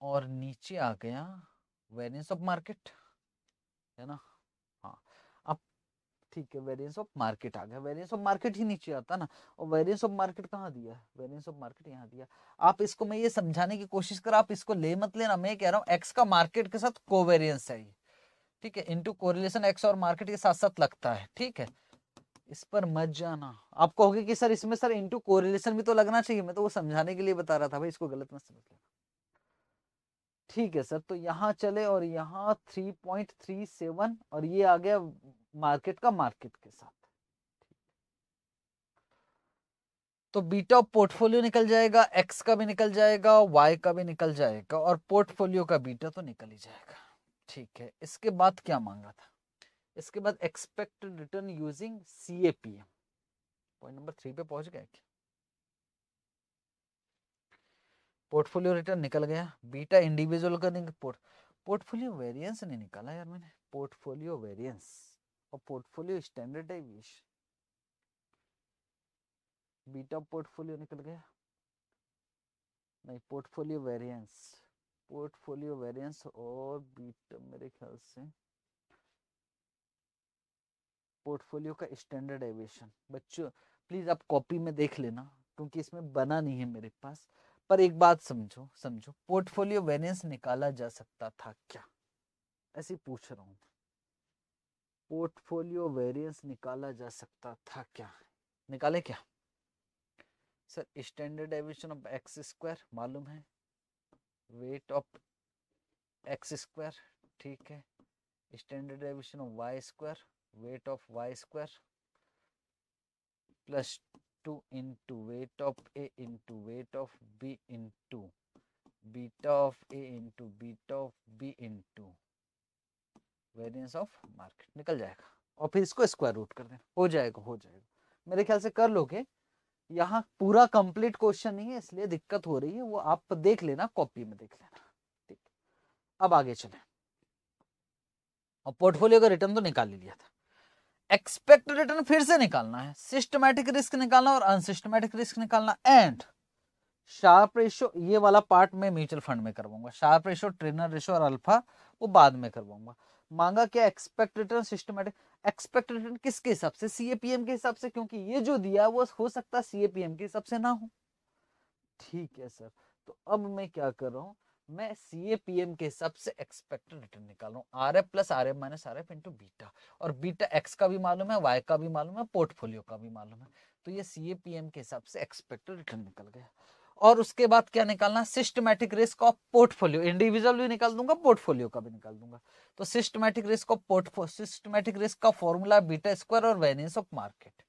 और नीचे आ गया वेरियंस ऑफ मार्केट है ना ठीक है वेरिएंस ऑफ मार्केट आ गया वेरिएंस ऑफ मार्केट ही नीचे आता ना और वेरिएंस ऑफ मार्केट कहाँ दिया वेरिएंस ऑफ मार्केट यहाँ दिया आप इसको मैं ये समझाने की कोशिश कर आप इसको ले मत लेना मैं कह रहा हूँ एक्स का मार्केट के साथ कोवेरियंस है ये ठीक है इंटू कोरिलेशन एक्स और मार्केट के साथ साथ लगता है ठीक है इस पर मत जाना आप कहोगे कि सर इसमें सर इंटू कोरिलेशन भी तो लगना चाहिए मैं तो वो समझाने के लिए बता रहा था भाई इसको गलत मत समझ लेना ठीक है सर तो यहाँ चले और यहाँ थ्री पॉइंट थ्री सेवन और ये आ गया मार्केट का मार्केट के साथ तो बीटा पोर्टफोलियो निकल जाएगा एक्स का भी निकल जाएगा वाई का भी निकल जाएगा और पोर्टफोलियो का बीटा तो निकल ही जाएगा ठीक है इसके बाद क्या मांगा था इसके बाद expected return using C A P M point number three पे पहुंच गए क्या पोर्टफोलियो रिटर्न निकल गया बीटा इंडिविजुअल का पोर्टफोलियो वेरियंस नहीं निकाला यार मैंने पोर्टफोलियो वेरियंस और पोर्टफोलियो स्टैंडर्डाइजेशन बीटा पोर्टफोलियो निकल गया नहीं पोर्टफोलियो वेरिएंस पोर्टफोलियो वेरिएंस और बीटा मेरे ख्याल से पोर्टफोलियो का स्टैंडर्ड एविएशन बच्चों प्लीज आप कॉपी में देख लेना क्योंकि इसमें बना नहीं है मेरे पास पर एक बात समझो समझो पोर्टफोलियो वेरिएंस निकाला जा सकता था क्या ऐसे पूछ रहा हूँ पोर्टफोलियो वेरिएंस निकाला जा सकता था क्या निकाले क्या sir standard deviation of X square मालूम है वेट ऑफ एक्स स्क्वायर ठीक है standard deviation of Y square weight of Y square plus two into weight of A into weight of B into beta of A into beta of B into variance of market निकल जाएगा और फिर इसको square root कर देना हो जाएगा हो जाएगा मेरे ख्याल से कर लोगे यहाँ पूरा कंप्लीट क्वेश्चन नहीं है इसलिए दिक्कत हो रही है वो आप देख लेना कॉपी में देख लेना ठीक अब आगे चले और पोर्टफोलियो का रिटर्न तो निकाल ही लिया था एक्सपेक्ट रिटर्न फिर से निकालना है सिस्टमैटिक रिस्क निकालना और अनसिस्टमैटिक रिस्क निकालना एंड शार्प रेशो ये वाला पार्ट मैं म्यूचुअल फंड में करवाऊंगा शार्प रेशो ट्रेनर रेशो और अल्फा वो बाद में करवाऊंगा मांगा क्या expect return systematic expect return किसके हिसाब से सीएपीएम के हिसाब से क्योंकि ये जो दिया वो हो सकता है सीएपीएम के हिसाब से ना हो ठीक है सर तो अब मैं क्या कर रहा हूँ मैं सीएपीएम के हिसाब से एक्सपेक्टेड रिटर्न निकाल रहा हूँ R F plus R F minus R F into beta और बीटा एक्स का भी मालूम है वाई का भी मालूम है पोर्टफोलियो का भी मालूम है तो ये सीएपीएम के हिसाब से एक्सपेक्टेड रिटर्न निकल गया और उसके बाद क्या निकालना systematic risk of portfolio individual भी निकाल दूंगा पोर्टफोलियो का भी निकाल दूंगा तो systematic risk of portfolio systematic risk का फॉर्मूला बीटा स्क्वायर और वेरियंस ऑफ मार्केट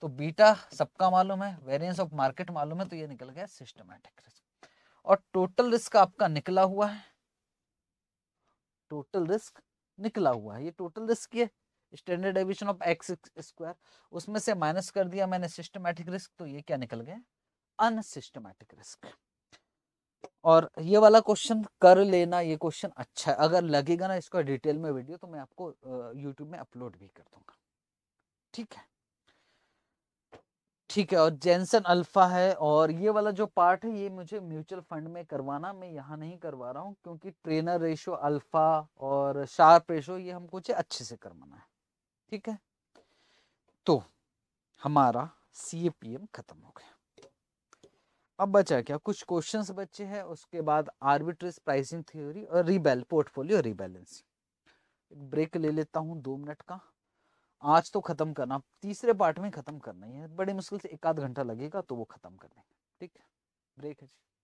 तो बीटा सबका मालूम है वेरियंस ऑफ मार्केट मालूम है तो ये निकल गया सिस्टमैटिक रिस्क और टोटल रिस्क आपका निकला हुआ है टोटल रिस्क निकला हुआ है ये टोटल रिस्क ये standard deviation of X square उसमें से माइनस कर दिया मैंने सिस्टमैटिक रिस्क तो ये क्या निकल गया अनसिस्टमैटिक रिस्क और ये वाला क्वेश्चन कर लेना ये क्वेश्चन अच्छा है अगर लगेगा ना इसका डिटेल में वीडियो तो मैं आपको यूट्यूब में अपलोड भी कर दूंगा ठीक है ठीक है और जेंसन अल्फा है और ये वाला जो पार्ट है ये मुझे म्यूचुअल फंड में करवाना मैं यहाँ नहीं करवा रहा हूँ क्योंकि ट्रेनर रेशो अल्फा और शार्प रेशो ये हमको अच्छे से करवाना है ठीक है तो हमारा सी खत्म हो गया अब बचा क्या कुछ क्वेश्चंस बचे हैं उसके बाद आर्बिट्रेज प्राइसिंग थ्योरी और रिबैल पोर्टफोलियो रिबैलेंस ब्रेक ले लेता हूँ दो मिनट का आज तो खत्म करना तीसरे पार्ट में खत्म करना ही है बड़े मुश्किल से एक आध घंटा लगेगा तो वो खत्म कर देंगे ठीक है ब्रेक है जी